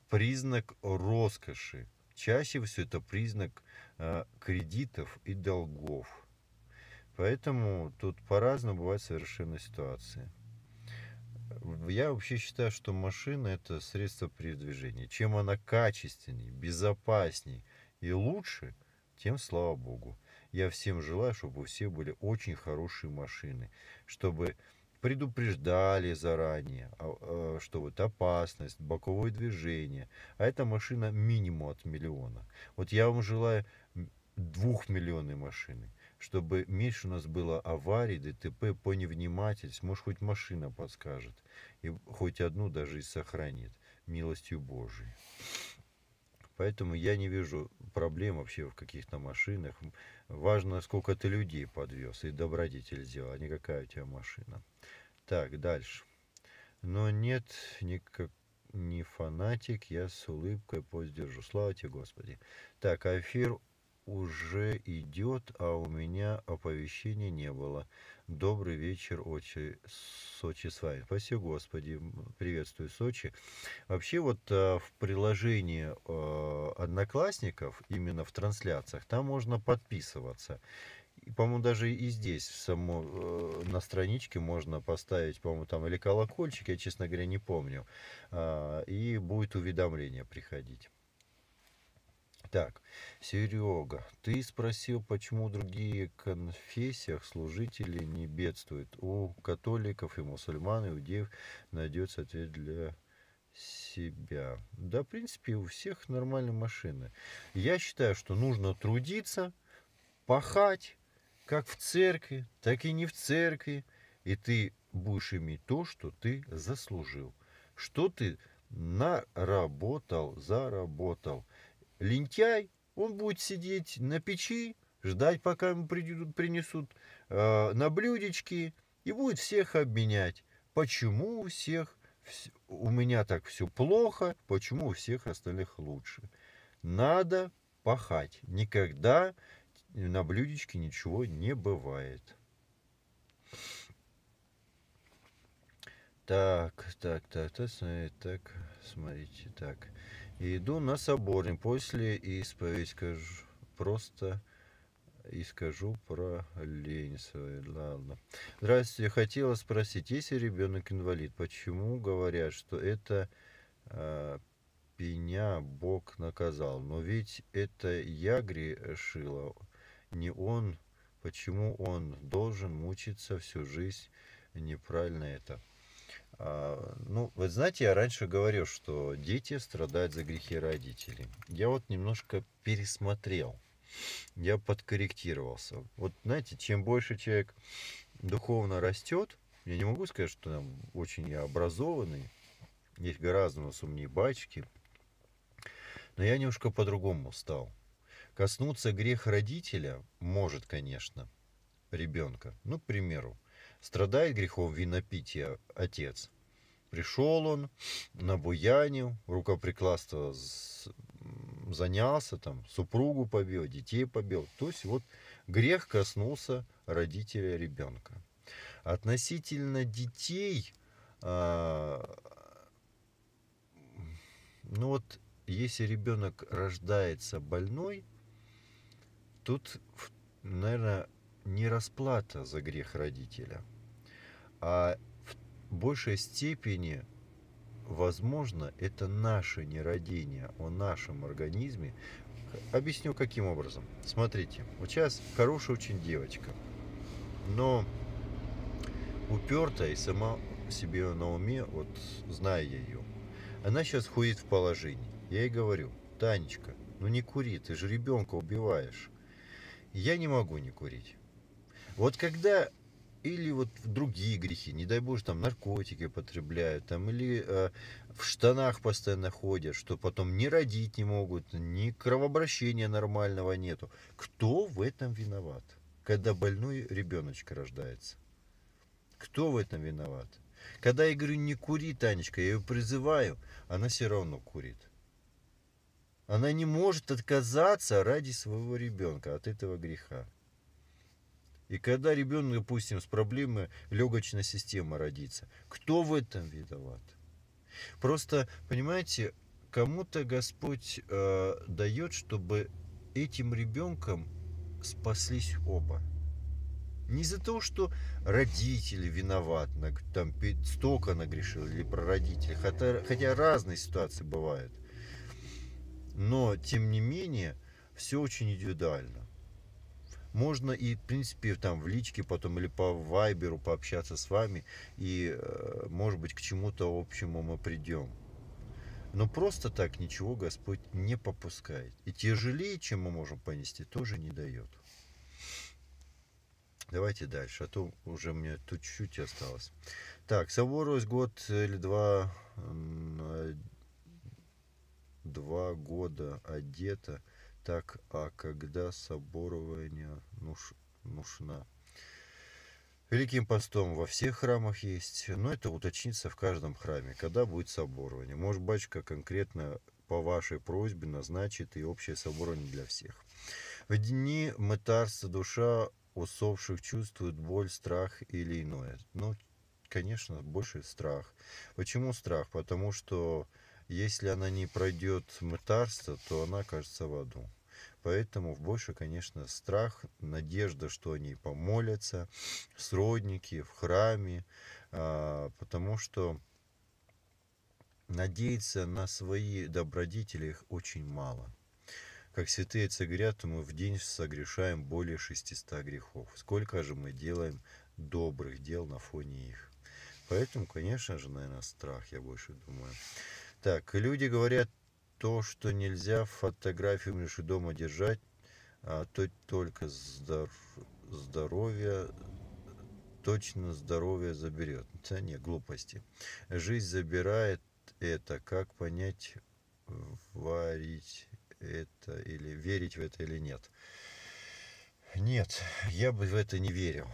признак роскоши. Чаще всего это признак э, кредитов и долгов. Поэтому тут по-разному бывают совершенно ситуации. Я вообще считаю, что машина это средство передвижения. Чем она качественней, безопасней и лучше, тем слава богу. Я всем желаю, чтобы у всех были очень хорошие машины, чтобы предупреждали заранее, а, а, что вот опасность, боковое движение. А эта машина минимум от миллиона. Вот я вам желаю двухмиллионной машины чтобы меньше у нас было аварий, ДТП по невнимательности. Может, хоть машина подскажет. И хоть одну даже и сохранит. Милостью Божией. Поэтому я не вижу проблем вообще в каких-то машинах. Важно, сколько ты людей подвез и добродетель сделал, а не какая у тебя машина. Так, дальше. Но нет, никак, не фанатик, я с улыбкой поздержу. Слава тебе, Господи. Так, Афир уже идет, а у меня оповещения не было. Добрый вечер, Очи, Сочи с вами. Спасибо, Господи. Приветствую, Сочи. Вообще вот э, в приложении э, Одноклассников, именно в трансляциях, там можно подписываться. И, по-моему, даже и здесь само, э, на страничке можно поставить, по-моему, там или колокольчик, я, честно говоря, не помню. Э, и будет уведомление приходить. Так, Серега, ты спросил, почему другие конфессиях служители не бедствуют. У католиков и мусульман, иудеев найдется ответ для себя. Да, в принципе, у всех нормальные машины. Я считаю, что нужно трудиться, пахать, как в церкви, так и не в церкви. И ты будешь иметь то, что ты заслужил. Что ты наработал, заработал лентяй, он будет сидеть на печи, ждать, пока ему придут, принесут э, на блюдечки, и будет всех обменять. Почему у всех у меня так все плохо, почему у всех остальных лучше? Надо пахать. Никогда на блюдечке ничего не бывает. Так, так, так, так, так, смотрите, так. И иду на соборе после исповедь скажу просто и скажу про лень свою. Ладно. Здравствуйте. Хотела спросить, если ребенок инвалид, почему говорят, что это э, пеня Бог наказал? Но ведь это я грешила, не он. Почему он должен мучиться всю жизнь? Неправильно это. А, ну, вы знаете, я раньше говорил, что дети страдают за грехи родителей. Я вот немножко пересмотрел, я подкорректировался. Вот знаете, чем больше человек духовно растет, я не могу сказать, что там очень образованный, есть гораздо у нас умнее батюшки, но я немножко по-другому стал. Коснуться грех родителя может, конечно, ребенка. Ну, к примеру, страдает грехом винопития отец. Пришел он, на набуянил, рукоприкладство занялся, там, супругу побил, детей побил. То есть вот грех коснулся родителя ребенка. Относительно детей, а, ну вот, если ребенок рождается больной, тут, наверное, не расплата за грех родителя, а в большей степени, возможно, это наше нерадение о нашем организме. Объясню, каким образом. Смотрите, вот сейчас хорошая очень девочка, но упертая и сама себе на уме, вот зная ее, она сейчас ходит в положении. Я ей говорю, Танечка, ну не кури, ты же ребенка убиваешь. Я не могу не курить. Вот когда или вот другие грехи, не дай боже, там наркотики потребляют, там или э, в штанах постоянно ходят, что потом не родить не могут, ни кровообращения нормального нету. Кто в этом виноват, когда больной ребеночка рождается? Кто в этом виноват? Когда я говорю, не кури, Танечка, я ее призываю, она все равно курит. Она не может отказаться ради своего ребенка от этого греха. И когда ребенок, допустим, с проблемой легочной системы родится, кто в этом виноват? Просто, понимаете, кому-то Господь э, дает, чтобы этим ребенком спаслись оба. Не из-за того, что родители виноваты, там столько нагрешил или прародители, хотя, хотя разные ситуации бывают. Но, тем не менее, все очень индивидуально. Можно и, в принципе, там в личке потом или по вайберу пообщаться с вами, и, э, может быть, к чему-то общему мы придем. Но просто так ничего Господь не попускает. И тяжелее, чем мы можем понести, тоже не дает. Давайте дальше, а то уже мне тут чуть-чуть осталось. Так, соборность год э, или два, э, два года одета так, а когда соборование нуж, нужна. Великим постом во всех храмах есть, но это уточнится в каждом храме, когда будет соборование. Может, батюшка конкретно по вашей просьбе назначит и общее соборование для всех. В дни мытарства душа усопших чувствует боль, страх или иное. Ну, конечно, больше страх. Почему страх? Потому что если она не пройдет мытарство, то она окажется в аду. Поэтому больше, конечно, страх, надежда, что они помолятся, сродники в храме, а, потому что надеяться на свои добродетели их очень мало. Как святые отцы говорят, мы в день согрешаем более 600 грехов. Сколько же мы делаем добрых дел на фоне их? Поэтому, конечно же, наверное, страх, я больше думаю. Так, люди говорят, то, что нельзя фотографию между дома держать, а то только здор... здоровье, точно здоровье заберет. Да не, глупости. Жизнь забирает это, как понять, варить это или верить в это или нет. Нет, я бы в это не верил.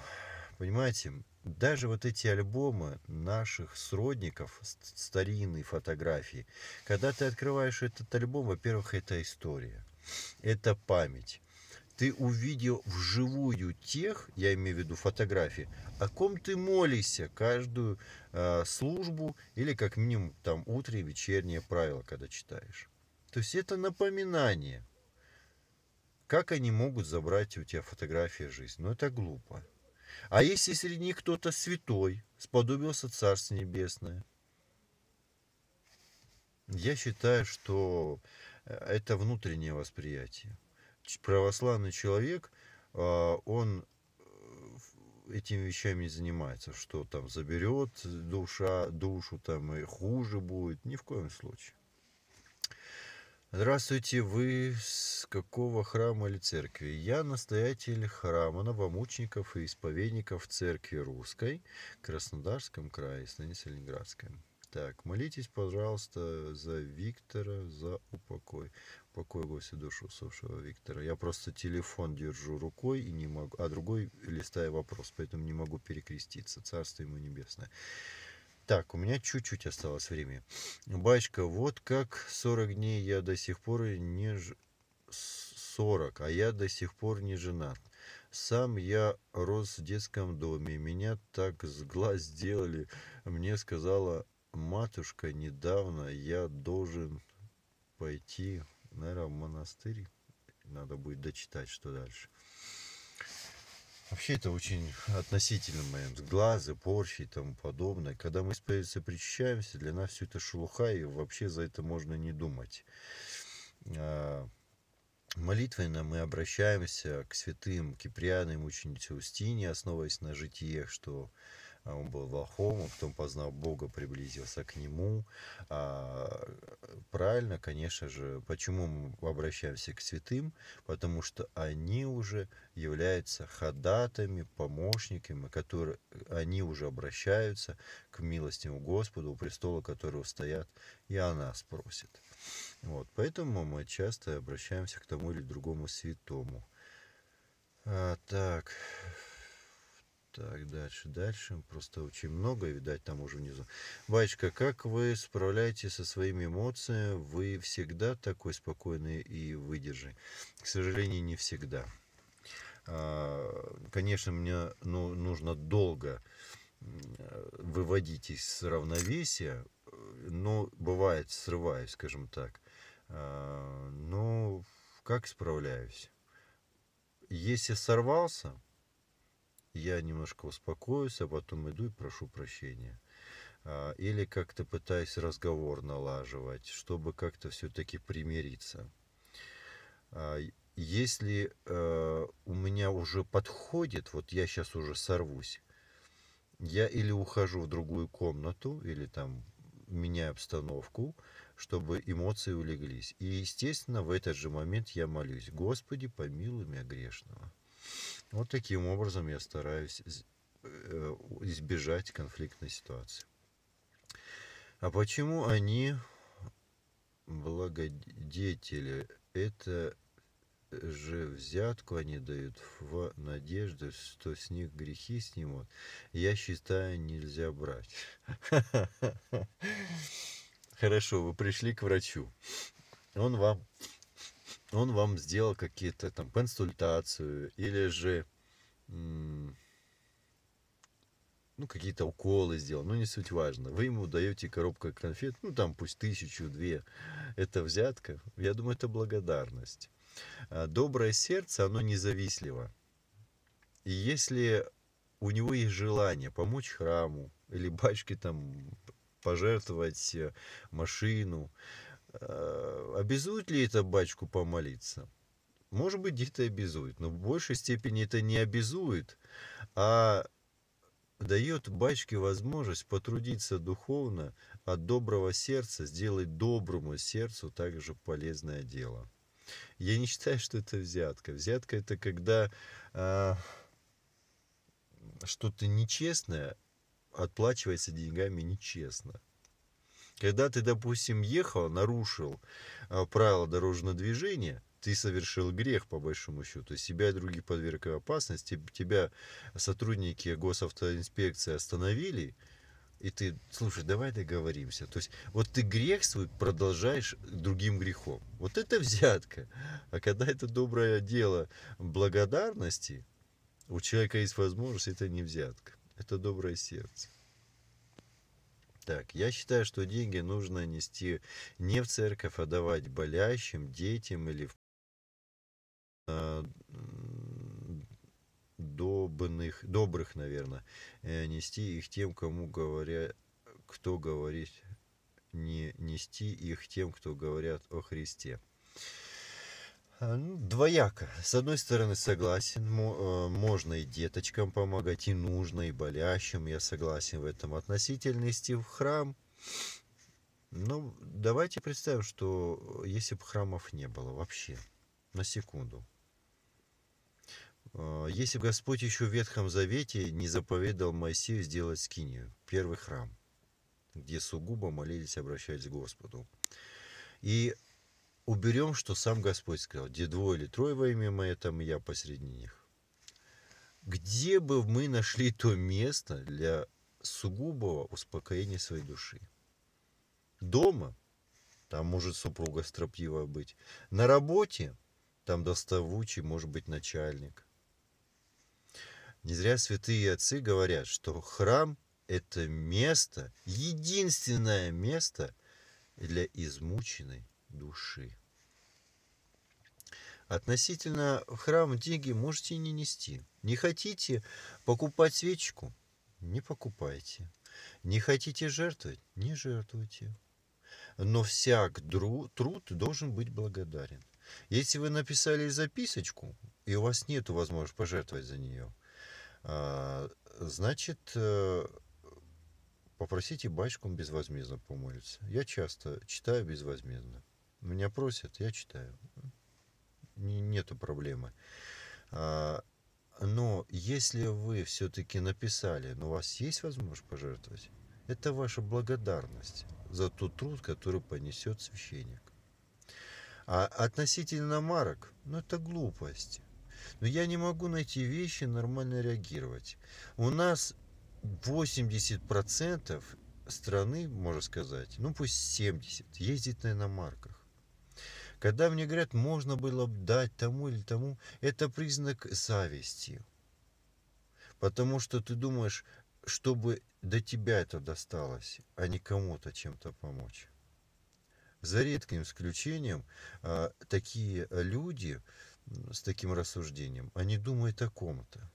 Понимаете, даже вот эти альбомы наших сродников, старинные фотографии, когда ты открываешь этот альбом, во-первых, это история, это память. Ты увидел вживую тех, я имею в виду фотографии, о ком ты молишься каждую э, службу или как минимум там утреннее, вечернее правило, когда читаешь. То есть это напоминание, как они могут забрать у тебя фотографии жизни. Но ну, это глупо. А если среди них кто-то святой, сподобился Царство Небесное? Я считаю, что э, это внутреннее восприятие. Православный человек, а, он э, этими вещами занимается, что там заберет душа, душу, там и хуже будет, ни в коем случае. Здравствуйте, вы с какого храма или церкви? Я настоятель храма новомучеников и исповедников церкви Русской, Краснодарском крае, станица Ленинградская. Так, молитесь, пожалуйста, за Виктора, за упокой. упокой гостя душу усопшего Виктора. Я просто телефон держу рукой и не могу, а другой листая вопрос, поэтому не могу перекреститься. Царство ему небесное. Так, у меня чуть-чуть осталось времени. Бачка, вот как 40 дней я до сих пор не... Ж... 40, а я до сих пор не женат. Сам я рос в детском доме, меня так с глаз сделали. Мне сказала матушка недавно, я должен пойти, наверное, в монастырь. Надо будет дочитать, что дальше. Вообще это очень относительно момент. глазы порчи и тому подобное. Когда мы исповедуемся, причащаемся, для нас все это шелуха, и вообще за это можно не думать. А, Молитвенно мы обращаемся к святым Киприану и мученице Устине, основываясь на житиях, что а, он был лохом, он потом познал Бога, приблизился к Нему. А, правильно, конечно же, почему мы обращаемся к святым? Потому что они уже являются ходатами, помощниками, которые они уже обращаются к милостивому Господу, у престола которого стоят, и о нас просит. Вот, поэтому мы часто обращаемся к тому или другому святому. А, так, так, дальше, дальше. Просто очень много, видать, там уже внизу. Ваечка, как вы справляетесь со своими эмоциями? Вы всегда такой спокойный и выдержи? К сожалению, не всегда. А, конечно, мне ну, нужно долго выводить из равновесия, но бывает срываюсь, скажем так. А, но ну, как справляюсь? Если сорвался, я немножко успокоюсь, а потом иду и прошу прощения. А, или как-то пытаюсь разговор налаживать, чтобы как-то все-таки примириться. А, если э, у меня уже подходит, вот я сейчас уже сорвусь, я или ухожу в другую комнату, или там меняю обстановку, чтобы эмоции улеглись. И, естественно, в этот же момент я молюсь, Господи, помилуй меня грешного. Вот таким образом я стараюсь э, избежать конфликтной ситуации. А почему они благодетели? Это же взятку они дают в надежде, что с них грехи снимут. Я считаю, нельзя брать. Хорошо, вы пришли к врачу. Он вам он вам сделал какие-то там консультацию или же ну, какие-то уколы сделал, ну, не суть важно. Вы ему даете коробку конфет, ну, там пусть тысячу, две. Это взятка. Я думаю, это благодарность. А, доброе сердце, оно независтливо. И если у него есть желание помочь храму или бачке там пожертвовать э, машину, Э, обязует ли это бачку помолиться? Может быть, где-то обязует, но в большей степени это не обязует, а дает бачке возможность потрудиться духовно, от доброго сердца сделать доброму сердцу также полезное дело. Я не считаю, что это взятка. Взятка это когда а, что-то нечестное отплачивается деньгами нечестно. Когда ты, допустим, ехал, нарушил э, правила дорожного движения, ты совершил грех, по большому счету. Себя и других подверг опасности. Тебя сотрудники госавтоинспекции остановили, и ты, слушай, давай договоримся. То есть, вот ты грех свой продолжаешь другим грехом. Вот это взятка. А когда это доброе дело благодарности, у человека есть возможность, это не взятка. Это доброе сердце. Так, я считаю, что деньги нужно нести не в церковь, а давать болящим, детям или в э, добных, добрых, наверное, э, нести их тем, кому говоря, кто говорит, не нести их тем, кто говорят о Христе. Э, ну, двояко. С одной стороны, согласен, э, можно и деточкам помогать, и нужно, и болящим, я согласен в этом. Относительно идти в храм, Но ну, давайте представим, что э, если бы храмов не было вообще, на секунду. Если бы Господь еще в Ветхом Завете не заповедал Моисею сделать скинию, первый храм, где сугубо молились, обращались к Господу. И уберем, что сам Господь сказал, где двое или трое во имя Мое, там и я посреди них. Где бы мы нашли то место для сугубого успокоения своей души? Дома? Там может супруга строптивая быть. На работе? Там доставучий может быть начальник. Не зря святые отцы говорят, что храм – это место, единственное место для измученной души. Относительно в храм деньги можете не нести. Не хотите покупать свечку? Не покупайте. Не хотите жертвовать? Не жертвуйте. Но всяк дру труд должен быть благодарен. Если вы написали записочку, и у вас нет возможности пожертвовать за нее, а, значит, э, попросите батюшку безвозмездно помолиться. Я часто читаю безвозмездно. Меня просят, я читаю. Нету проблемы. А, но если вы все-таки написали, но у вас есть возможность пожертвовать, это ваша благодарность за тот труд, который понесет священник. А относительно марок, ну это глупость. Но я не могу найти вещи нормально реагировать. У нас 80% страны, можно сказать, ну пусть 70, ездит на иномарках. Когда мне говорят, можно было дать тому или тому, это признак зависти. Потому что ты думаешь, чтобы до тебя это досталось, а не кому-то чем-то помочь. За редким исключением а, такие люди с таким рассуждением, они думают о ком-то.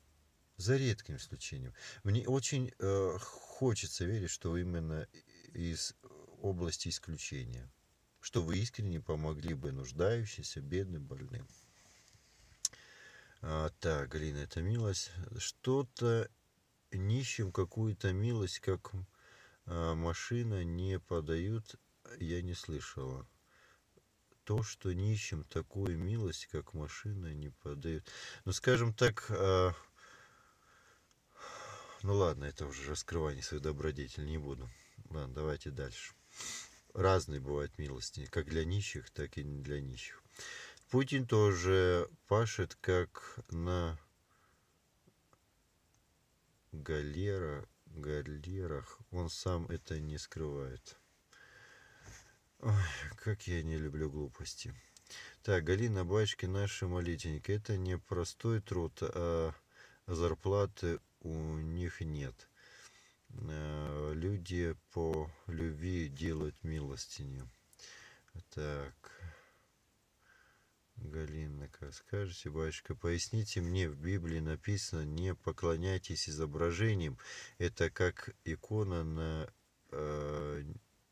За редким исключением. Мне очень э, хочется верить, что именно из э, области исключения – что вы искренне помогли бы нуждающимся, бедным, больным. А, так, Галина, это милость. Что-то нищим какую-то милость, как а, машина, не подают, я не слышала. То, что нищим такую милость, как машина, не подают. Ну, скажем так, а... ну ладно, это уже раскрывание своих добродетель, не буду. Ладно, давайте дальше разные бывают милости, как для нищих, так и не для нищих. Путин тоже пашет, как на галера, галерах. Он сам это не скрывает. Ой, как я не люблю глупости. Так, Галина Бачки, наши молитеньки. Это не простой труд, а зарплаты у них нет. Э, люди по любви делают милостиню. Так, Галина, как скажете, батюшка, поясните мне, в Библии написано, не поклоняйтесь изображениям. Это как икона на э,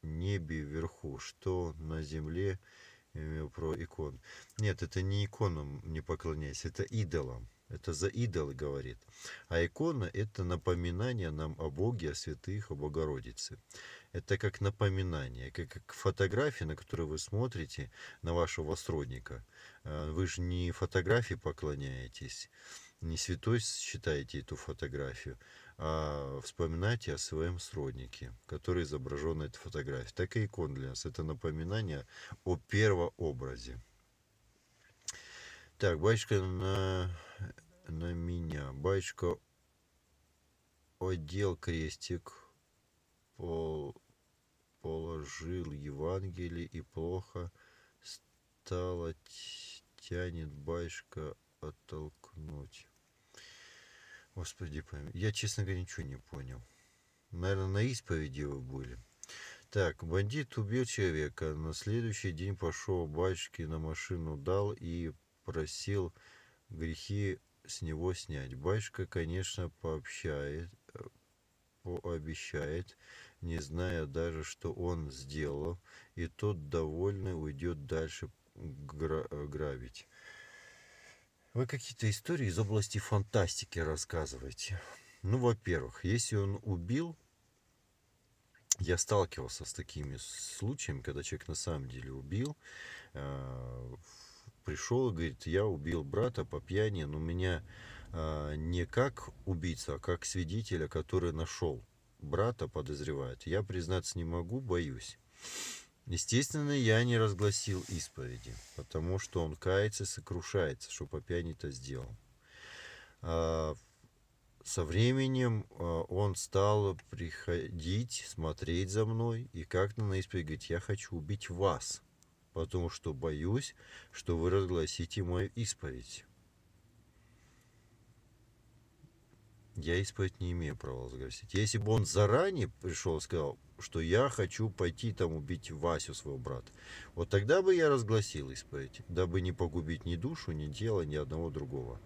небе вверху, что на земле, имею э, про икон. Нет, это не иконам не поклоняйся, это идолам. Это за идол говорит. А икона – это напоминание нам о Боге, о святых, о Богородице. Это как напоминание, как, как фотография, на которую вы смотрите, на вашего сродника. А, вы же не фотографии поклоняетесь, не святой считаете эту фотографию, а вспоминаете о своем сроднике, который изображен на этой фотографии. Так и икон для нас – это напоминание о первообразе. Так, бачка на, на меня. Бачка одел крестик, пол, положил Евангелие и плохо стало тянет бачка оттолкнуть. Господи, я, честно говоря, ничего не понял. Наверное, на исповеди вы были. Так, бандит убил человека. На следующий день пошел бачки на машину дал и просил грехи с него снять. Башка, конечно, пообщает, пообещает, не зная даже, что он сделал, и тот довольный уйдет дальше грабить. Вы какие-то истории из области фантастики рассказываете. Ну, во-первых, если он убил, я сталкивался с такими случаями, когда человек на самом деле убил, э пришел и говорит, я убил брата по пьяни, но меня э, не как убийца, а как свидетеля, который нашел. Брата подозревает. Я признаться не могу, боюсь. Естественно, я не разгласил исповеди, потому что он кается сокрушается, что по пьяни-то сделал. Э, со временем а, он стал приходить, смотреть за мной и как-то на исповедь говорит, я хочу убить вас – потому что боюсь, что вы разгласите мою исповедь. Я исповедь не имею права разгласить. Если бы он заранее пришел и сказал, что я хочу пойти там убить Васю, своего брата, вот тогда бы я разгласил исповедь, дабы не погубить ни душу, ни тело, ни одного другого.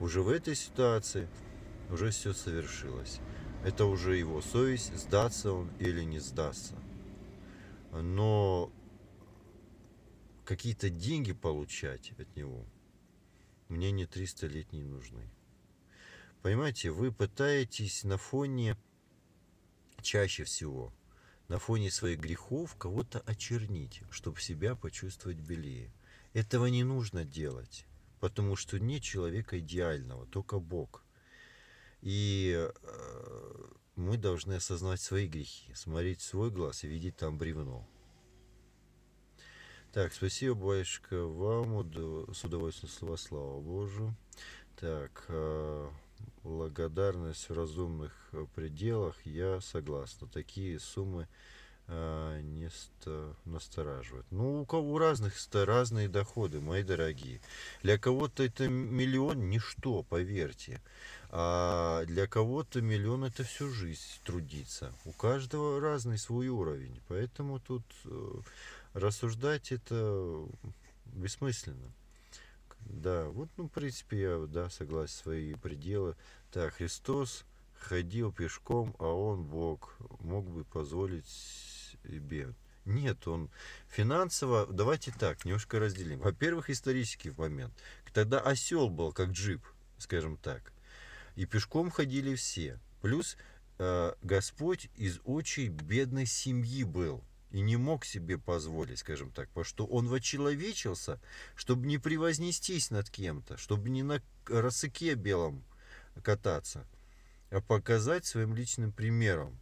Уже в этой ситуации уже все совершилось. Это уже его совесть, сдаться он или не сдаться. Но какие-то деньги получать от него, мне не 300 лет не нужны. Понимаете, вы пытаетесь на фоне, чаще всего, на фоне своих грехов кого-то очернить, чтобы себя почувствовать белее. Этого не нужно делать, потому что нет человека идеального, только Бог. И э, мы должны осознать свои грехи, смотреть в свой глаз и видеть там бревно. Так, спасибо, батюшка, вам с удовольствием слова, слава Божию. Так, э, благодарность в разумных э, пределах, я согласна. Такие суммы э, не ста, настораживают. Ну, у кого у разных разные доходы, мои дорогие. Для кого-то это миллион ничто, поверьте. А для кого-то миллион это всю жизнь трудиться. У каждого разный свой уровень. Поэтому тут рассуждать это бессмысленно. Да, вот, ну, в принципе, я, да, согласен, свои пределы. Да, Христос ходил пешком, а он Бог, мог бы позволить себе. Нет, он финансово, давайте так, немножко разделим. Во-первых, исторический момент. Тогда осел был, как джип, скажем так. И пешком ходили все. Плюс э, Господь из очень бедной семьи был и не мог себе позволить, скажем так, потому что он вочеловечился, чтобы не превознестись над кем-то, чтобы не на росыке белом кататься, а показать своим личным примером,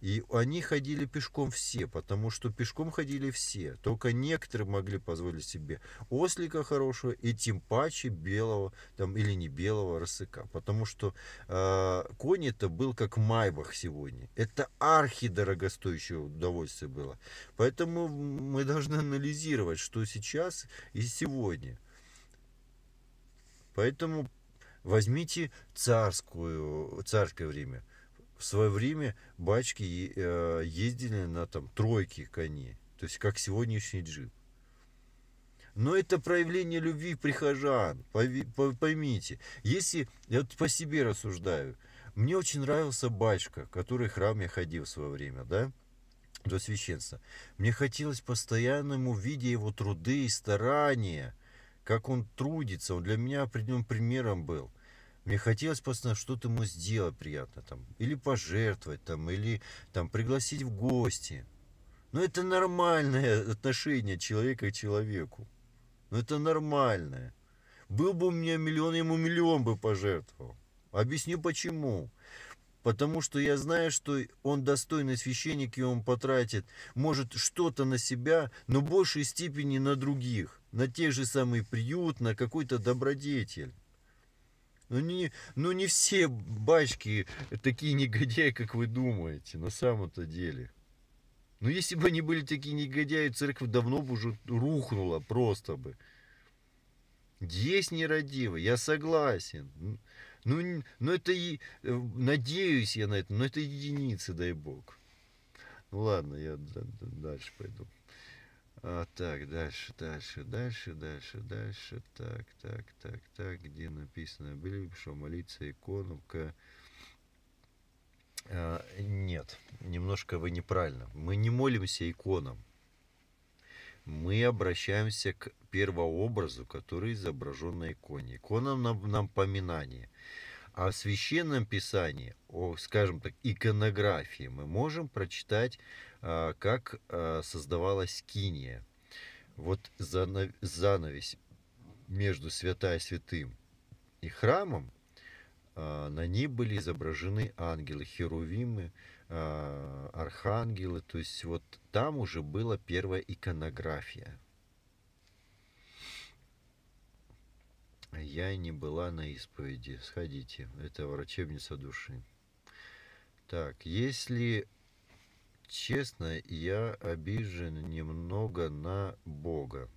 и они ходили пешком все, потому что пешком ходили все. Только некоторые могли позволить себе ослика хорошего и тем паче белого там, или не белого а рысыка. Потому что э, конь это был как майбах сегодня. Это архидорогостоящее удовольствие было. Поэтому мы должны анализировать, что сейчас и сегодня. Поэтому возьмите царскую, царское время в свое время бачки э, ездили на там тройки коней, то есть как сегодняшний джип. Но это проявление любви прихожан, поймите. Если, я вот по себе рассуждаю, мне очень нравился бачка, который в храм я ходил в свое время, да, до священства. Мне хотелось постоянно ему видеть его труды и старания, как он трудится. Он для меня определенным примером был – мне хотелось просто что-то ему сделать приятно там. Или пожертвовать там, или там пригласить в гости. Но это нормальное отношение человека к человеку. Но это нормальное. Был бы у меня миллион, я ему миллион бы пожертвовал. Объясню почему. Потому что я знаю, что он достойный священник, и он потратит, может, что-то на себя, но в большей степени на других. На те же самый приют, на какой-то добродетель. Ну не, ну не все бачки такие негодяи, как вы думаете, на самом-то деле. Ну если бы они были такие негодяи, церковь давно бы уже рухнула просто бы. Есть нерадивый, я согласен. Ну, ну это и, э, надеюсь я на это, но это единицы, дай бог. Ну ладно, я дальше пойду. А, так, дальше, дальше, дальше, дальше, дальше. Так, так, так, так, где написано, были что молиться иконовка. А, нет, немножко вы неправильно. Мы не молимся иконам. Мы обращаемся к первообразу, который изображен на иконе. Икона нам, напоминание. А в Священном Писании, о, скажем так, иконографии мы можем прочитать, э, как э, создавалась киния. Вот занавесь между святая святым и храмом, э, на ней были изображены ангелы, херувимы, архангелы. То есть вот там уже была первая иконография. Я не была на исповеди. Сходите. Это врачебница души. Так, если честно, я обижен немного на Бога.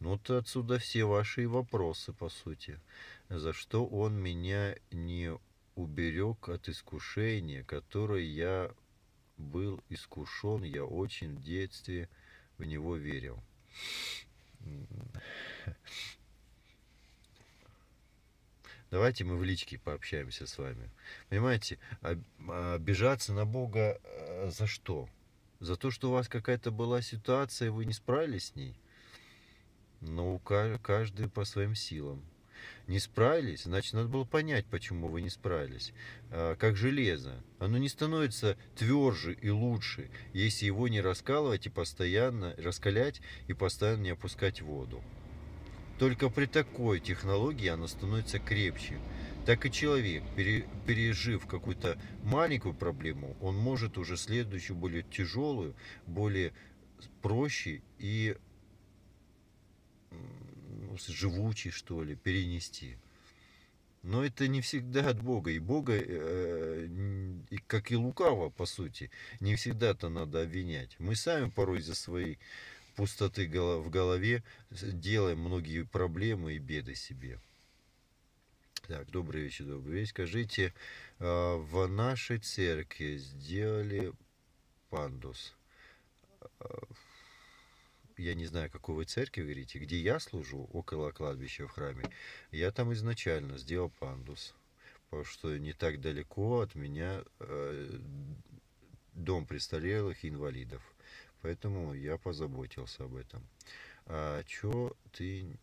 Ну, то отсюда все ваши вопросы, по сути. За что он меня не уберег от искушения, которое я был искушен, я очень в детстве в него верил. Давайте мы в личке пообщаемся с вами. Понимаете, а, обижаться на Бога э, за что? За то, что у вас какая-то была ситуация, вы не справились с ней? Но ну, каждый по своим силам. Не справились, значит, надо было понять, почему вы не справились. А, как железо. Оно не становится тверже и лучше, если его не раскалывать и постоянно раскалять и постоянно не опускать воду. Только при такой технологии она становится крепче. Так и человек, пережив какую-то маленькую проблему, он может уже следующую, более тяжелую, более проще и ну, живучий, что ли, перенести. Но это не всегда от Бога. И Бога, э, э, как и лукаво, по сути, не всегда-то надо обвинять. Мы сами порой за свои пустоты в голове, делаем многие проблемы и беды себе. Так, добрый вечер, добрый вечер. Скажите, а, в нашей церкви сделали пандус. А, я не знаю, какой вы церкви говорите, где я служу, около кладбища в храме, я там изначально сделал пандус. Потому что не так далеко от меня э, дом престарелых и инвалидов. Поэтому я позаботился об этом. А чё ты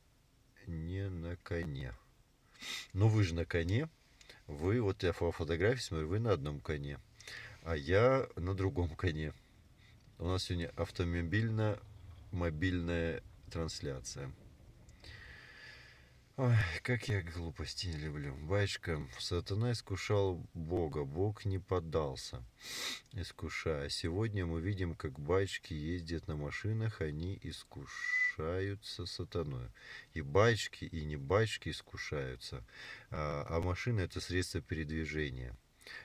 не на коне? Ну, вы же на коне. Вы, вот я по фотографии смотрю, вы на одном коне. А я на другом коне. У нас сегодня автомобильно-мобильная трансляция. Ой, как я глупости не люблю. Батюшка, сатана искушал Бога, Бог не поддался, искушая. Сегодня мы видим, как батюшки ездят на машинах, они искушаются Сатаной. И батюшки, и не батюшки искушаются. А, а машина – это средство передвижения.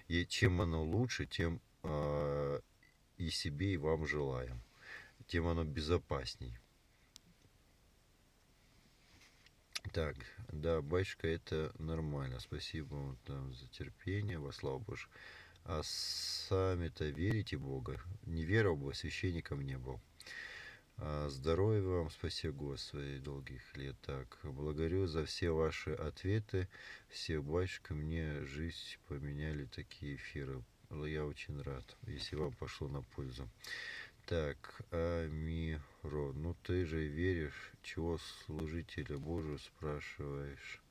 И чем оно лучше, тем а, и себе, и вам желаем. Тем оно безопасней. Так, да, батюшка, это нормально. Спасибо вам там за терпение, во славу Божию. А сами-то верите Бога? Не веровал, бы, священником не был. А здоровья вам, спаси Господи, долгих лет. Так, благодарю за все ваши ответы. Все, батюшка, мне жизнь поменяли такие эфиры. Я очень рад, если вам пошло на пользу. Так, аминь. Ро, ну ты же веришь, чего служителя Божию спрашиваешь?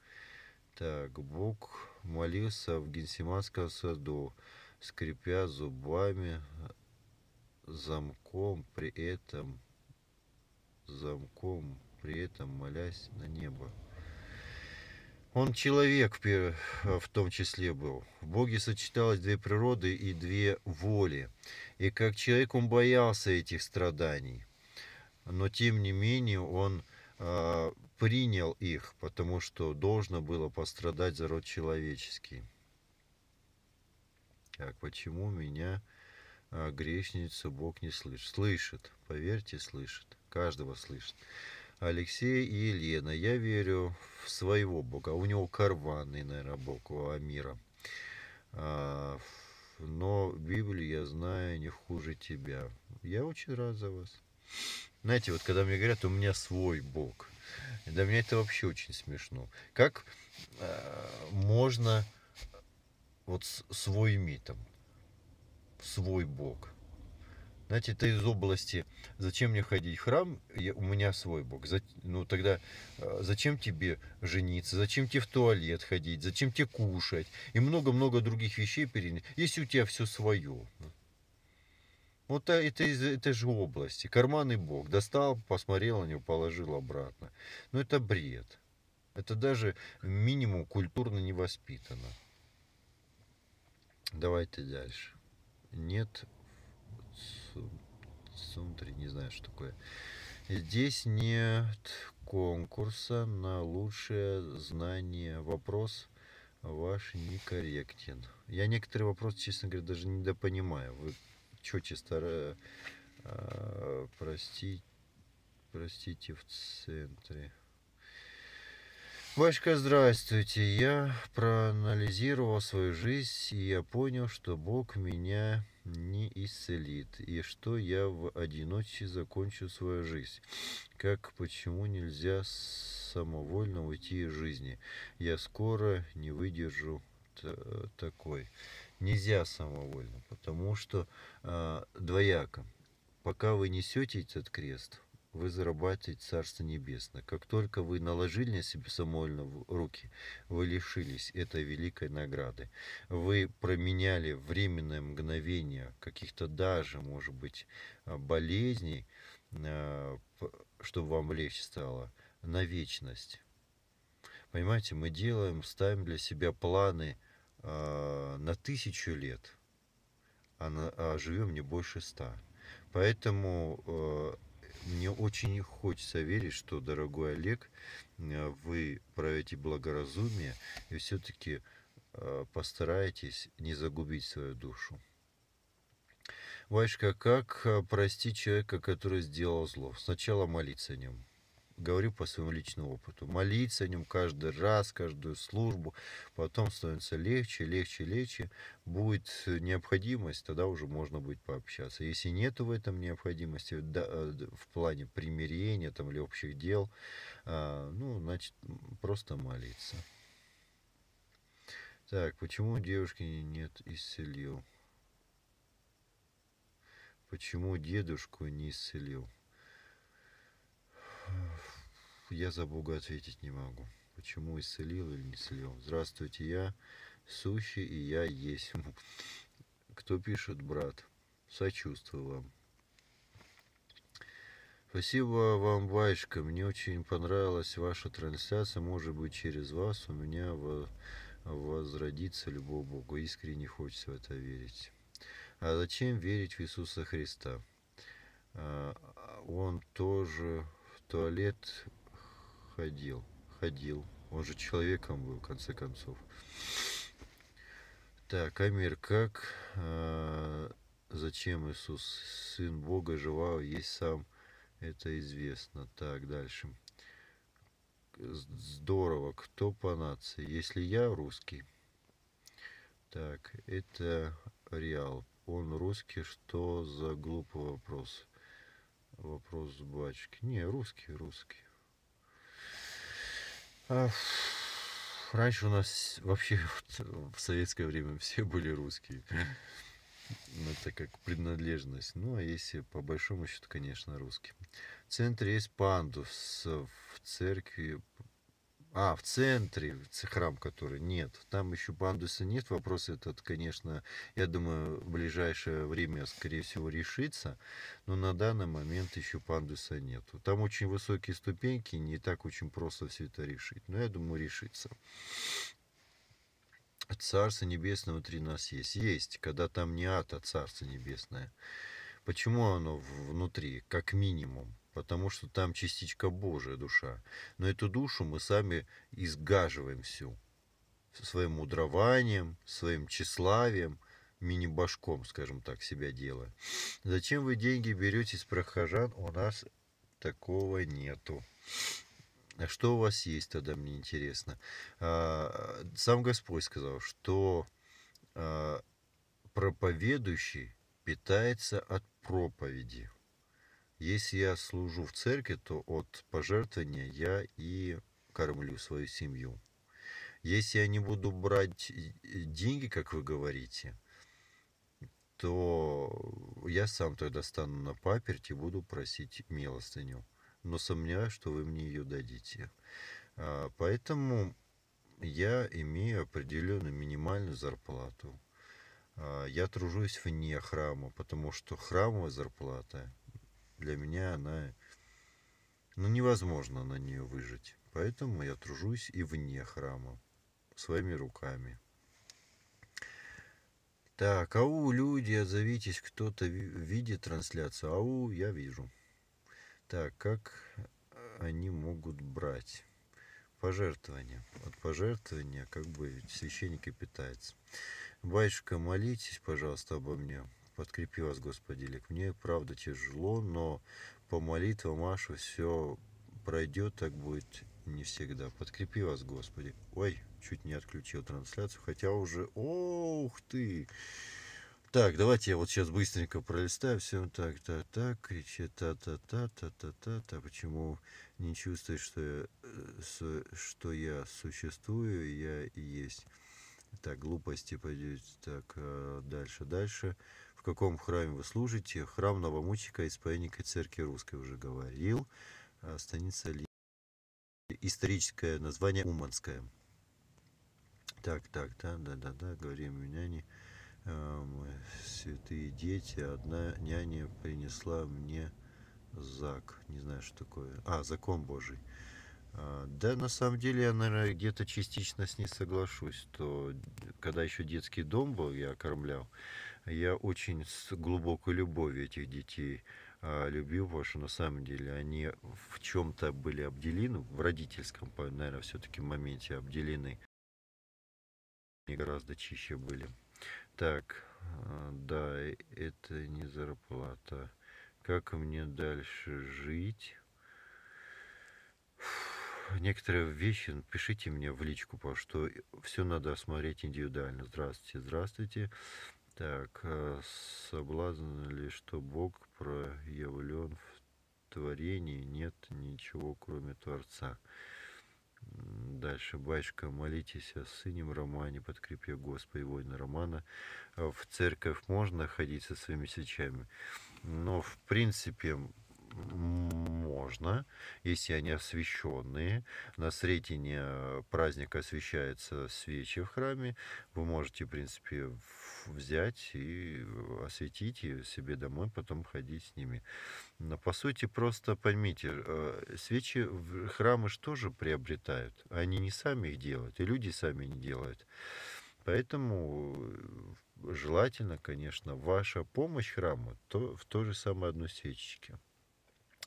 Так, Бог молился в Генсиманском саду, скрипя зубами, замком при этом, замком при этом молясь на небо. Он человек а, в том числе был. В Боге сочеталось две природы и две воли. И как человек он боялся этих страданий – но тем не менее он э, принял их, потому что должно было пострадать за род человеческий. Так, почему меня э, грешницу Бог не слышит? Слышит, поверьте, слышит, каждого слышит. Алексей и Елена, я верю в своего Бога, у него карванный, наверное, Бог, у Амира. Э, но Библию я знаю не хуже тебя. Я очень рад за вас знаете, вот когда мне говорят, у меня свой Бог, для меня это вообще очень смешно. Как э, можно вот свой иметь там, свой Бог? Знаете, это из области, зачем мне ходить в храм, я, у меня свой Бог. За, ну тогда, э, зачем тебе жениться, зачем тебе в туалет ходить, зачем тебе кушать и много-много других вещей перенять. если у тебя все свое. Вот э, это из этой же области. Карманный бог. Достал, посмотрел на него, положил обратно. Но ну, это бред. Это даже минимум культурно не воспитано. Давайте дальше. Нет сунтри, не знаю, что такое. Здесь нет конкурса на лучшее знание. Вопрос ваш некорректен. Я некоторые вопросы, честно говоря, даже недопонимаю. Вы Чучи чисто, А, прости, простите, в центре. Вачка, здравствуйте. Я проанализировал свою жизнь, и я понял, что Бог меня не исцелит, и что я в одиночестве закончу свою жизнь. Как, почему нельзя самовольно уйти из жизни? Я скоро не выдержу такой нельзя самовольно, потому что э, двояко. Пока вы несете этот крест, вы зарабатываете Царство Небесное. Как только вы наложили на себя самовольно руки, вы лишились этой великой награды. Вы променяли временное мгновение каких-то даже, может быть, э, болезней, э, чтобы вам легче стало, на вечность. Понимаете, мы делаем, ставим для себя планы э, на тысячу лет, а, на, а живем не больше ста. Поэтому э, мне очень хочется верить, что, дорогой Олег, а, вы проявите благоразумие и все-таки э, постараетесь не загубить свою душу. Ваечка, как простить человека, который сделал зло? Сначала молиться о нем говорю по своему личному опыту, молиться о нем каждый раз, каждую службу, потом становится легче, легче, легче, будет необходимость, тогда уже можно будет пообщаться. Если нет в этом необходимости, да, э, в плане примирения там, или общих дел, а, ну, значит, просто молиться. Так, почему девушки нет исцелил? Почему дедушку не исцелил? я за Бога ответить не могу. Почему исцелил или не исцелил? Здравствуйте, я сущий и я есть. Кто пишет, брат? Сочувствую вам. Спасибо вам, Ваечка. Мне очень понравилась ваша трансляция. Может быть, через вас у меня возродится любовь Богу. Искренне хочется в это верить. А зачем верить в Иисуса Христа? А, он тоже в туалет ходил, ходил. Он же человеком был, в конце концов. Так, Амир, как, э, зачем Иисус, Сын Бога, желал есть сам? Это известно. Так, дальше. Здорово. Кто по нации? Если я русский. Так, это Реал. Он русский, что за глупый вопрос? Вопрос с бачки. Не, русский, русский. А, раньше у нас вообще в советское время все были русские. Ну, это как принадлежность. Ну, а если по большому счету, конечно, русские. В центре есть пандус. В церкви а, в центре, в храм который, нет. Там еще пандуса нет. Вопрос этот, конечно, я думаю, в ближайшее время, скорее всего, решится. Но на данный момент еще пандуса нет. Там очень высокие ступеньки, не так очень просто все это решить. Но я думаю, решится. Царство Небесное внутри нас есть. Есть, когда там не ад, а Царство Небесное. Почему оно внутри, как минимум? потому что там частичка Божия душа. Но эту душу мы сами изгаживаем всю. своим мудрованием, своим тщеславием, мини-башком, скажем так, себя делая. Зачем вы деньги берете из прохожан? У нас такого нету. А что у вас есть тогда, мне интересно. А, сам Господь сказал, что а, проповедующий питается от проповеди. Если я служу в церкви, то от пожертвования я и кормлю свою семью. Если я не буду брать э, деньги, как вы говорите, то я сам тогда стану на паперть и буду просить милостыню. Но сомневаюсь, что вы мне ее дадите. А, поэтому я имею определенную минимальную зарплату. А, я тружусь вне храма, потому что храмовая зарплата для меня она, ну, невозможно на нее выжить. Поэтому я тружусь и вне храма, своими руками. Так, ау, люди, отзовитесь, кто-то видит трансляцию. Ау, я вижу. Так, как они могут брать? Пожертвования. От пожертвования как бы священники питаются. Батюшка, молитесь, пожалуйста, обо мне подкрепи вас, Господи, лик. Мне правда тяжело, но по молитвам Машу все пройдет, так будет не всегда. Подкрепи вас, Господи. Ой, чуть не отключил трансляцию, хотя уже... Ох ты! Так, давайте я вот сейчас быстренько пролистаю. Все так, так, так, кричит, та-та-та-та-та-та-та. Почему не чувствуешь, что я, э, что я существую, я и есть. Так, глупости пойдете. Так, э, дальше, дальше в каком храме вы служите. Храм новомученика Исповедника Церкви Русской уже говорил. А, станица Ли. Историческое название Уманское. Так, так, да, да, да, да, говорим меня а, святые дети. Одна няня принесла мне зак. Не знаю, что такое. А, закон Божий. А, да, на самом деле я, наверное, где-то частично с ней соглашусь, что когда еще детский дом был, я кормлял, я очень с глубокой любовью этих детей а, любил, потому что на самом деле они в чем-то были обделены, в родительском, наверное, все-таки моменте обделены. Они гораздо чище были. Так, а, да, это не зарплата. Как мне дальше жить? некоторые вещи ну, пишите мне в личку, потому что все надо смотреть индивидуально. Здравствуйте, здравствуйте. Так, а соблазн ли, что Бог проявлен в творении, нет ничего, кроме Творца. Дальше батюшка, молитесь о сыне Романе, подкрепи Господи воина Романа. А в церковь можно ходить со своими свечами, но в принципе можно, если они освященные. На Сретение э, праздника освещаются свечи в храме. Вы можете, в принципе, взять и э, осветить и себе домой потом ходить с ними. Но, по сути, просто поймите, э, свечи в храмы же тоже приобретают. Они не сами их делают, и люди сами не делают. Поэтому желательно, конечно, ваша помощь храму то, в той же самой одной свечечке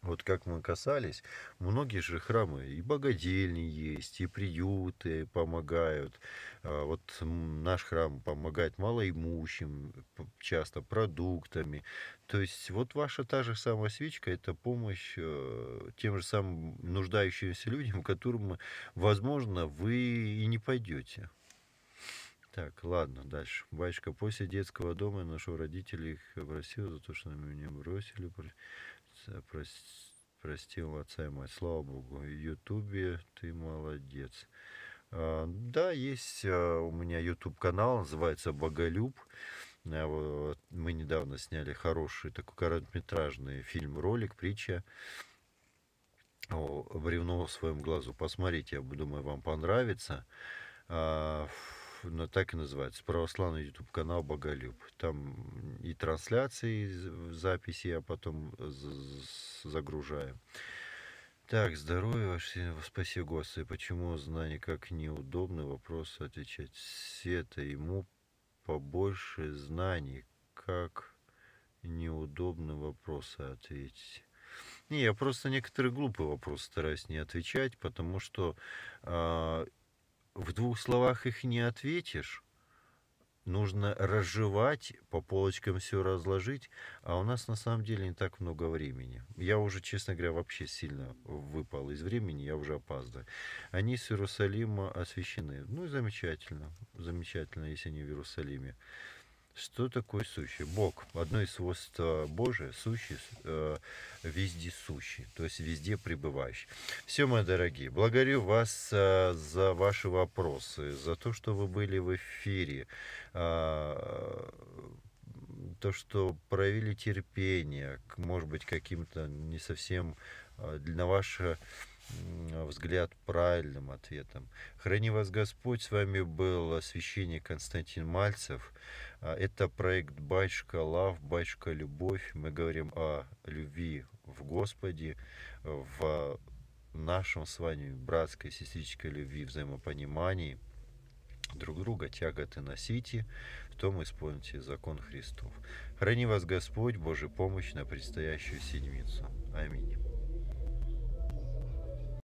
вот как мы касались, многие же храмы и богадельни есть, и приюты помогают. А вот наш храм помогает малоимущим, часто продуктами. То есть вот ваша та же самая свечка – это помощь э, тем же самым нуждающимся людям, которым, возможно, вы и не пойдете. Так, ладно, дальше. Батюшка, после детского дома я нашел родителей, их обросил за то, что они меня бросили. Э, прости, простил отца и мать. Слава Богу. Ютубе ты молодец. А, да, есть э, у меня YouTube канал, называется Боголюб. Э, мы недавно сняли хороший такой короткометражный фильм-ролик, притча о бревно в своем глазу. Посмотрите, я думаю, вам понравится. А, ну, так и называется, православный YouTube канал Боголюб. Там и трансляции, и записи я а потом загружаю. Так, здоровье ваше, спаси Господи. Почему знание как неудобный вопрос отвечать? Света, ему побольше знаний, как неудобный вопрос ответить. Не, я просто некоторые глупые вопросы стараюсь не отвечать, потому что а, в двух словах их не ответишь. Нужно разжевать, по полочкам все разложить, а у нас на самом деле не так много времени. Я уже, честно говоря, вообще сильно выпал из времени, я уже опаздываю. Они с Иерусалима освещены. Ну и замечательно, замечательно, если они в Иерусалиме. Что такое сущий? Бог. Одно из свойств э, Божия – сущий, э, везде то есть везде пребывающий. Все, мои дорогие, благодарю вас э, за ваши вопросы, за то, что вы были в эфире, э, то, что проявили терпение, к, может быть, каким-то не совсем э, на ваше э, взгляд правильным ответом. Храни вас Господь, с вами был священник Константин Мальцев – а, это проект «Батюшка Лав», «Батюшка Любовь». Мы говорим о любви в Господе, в нашем с вами братской, сестрической любви, взаимопонимании друг друга тяготы носите, в том исполните закон Христов. Храни вас Господь, Божий помощь на предстоящую седмицу. Аминь.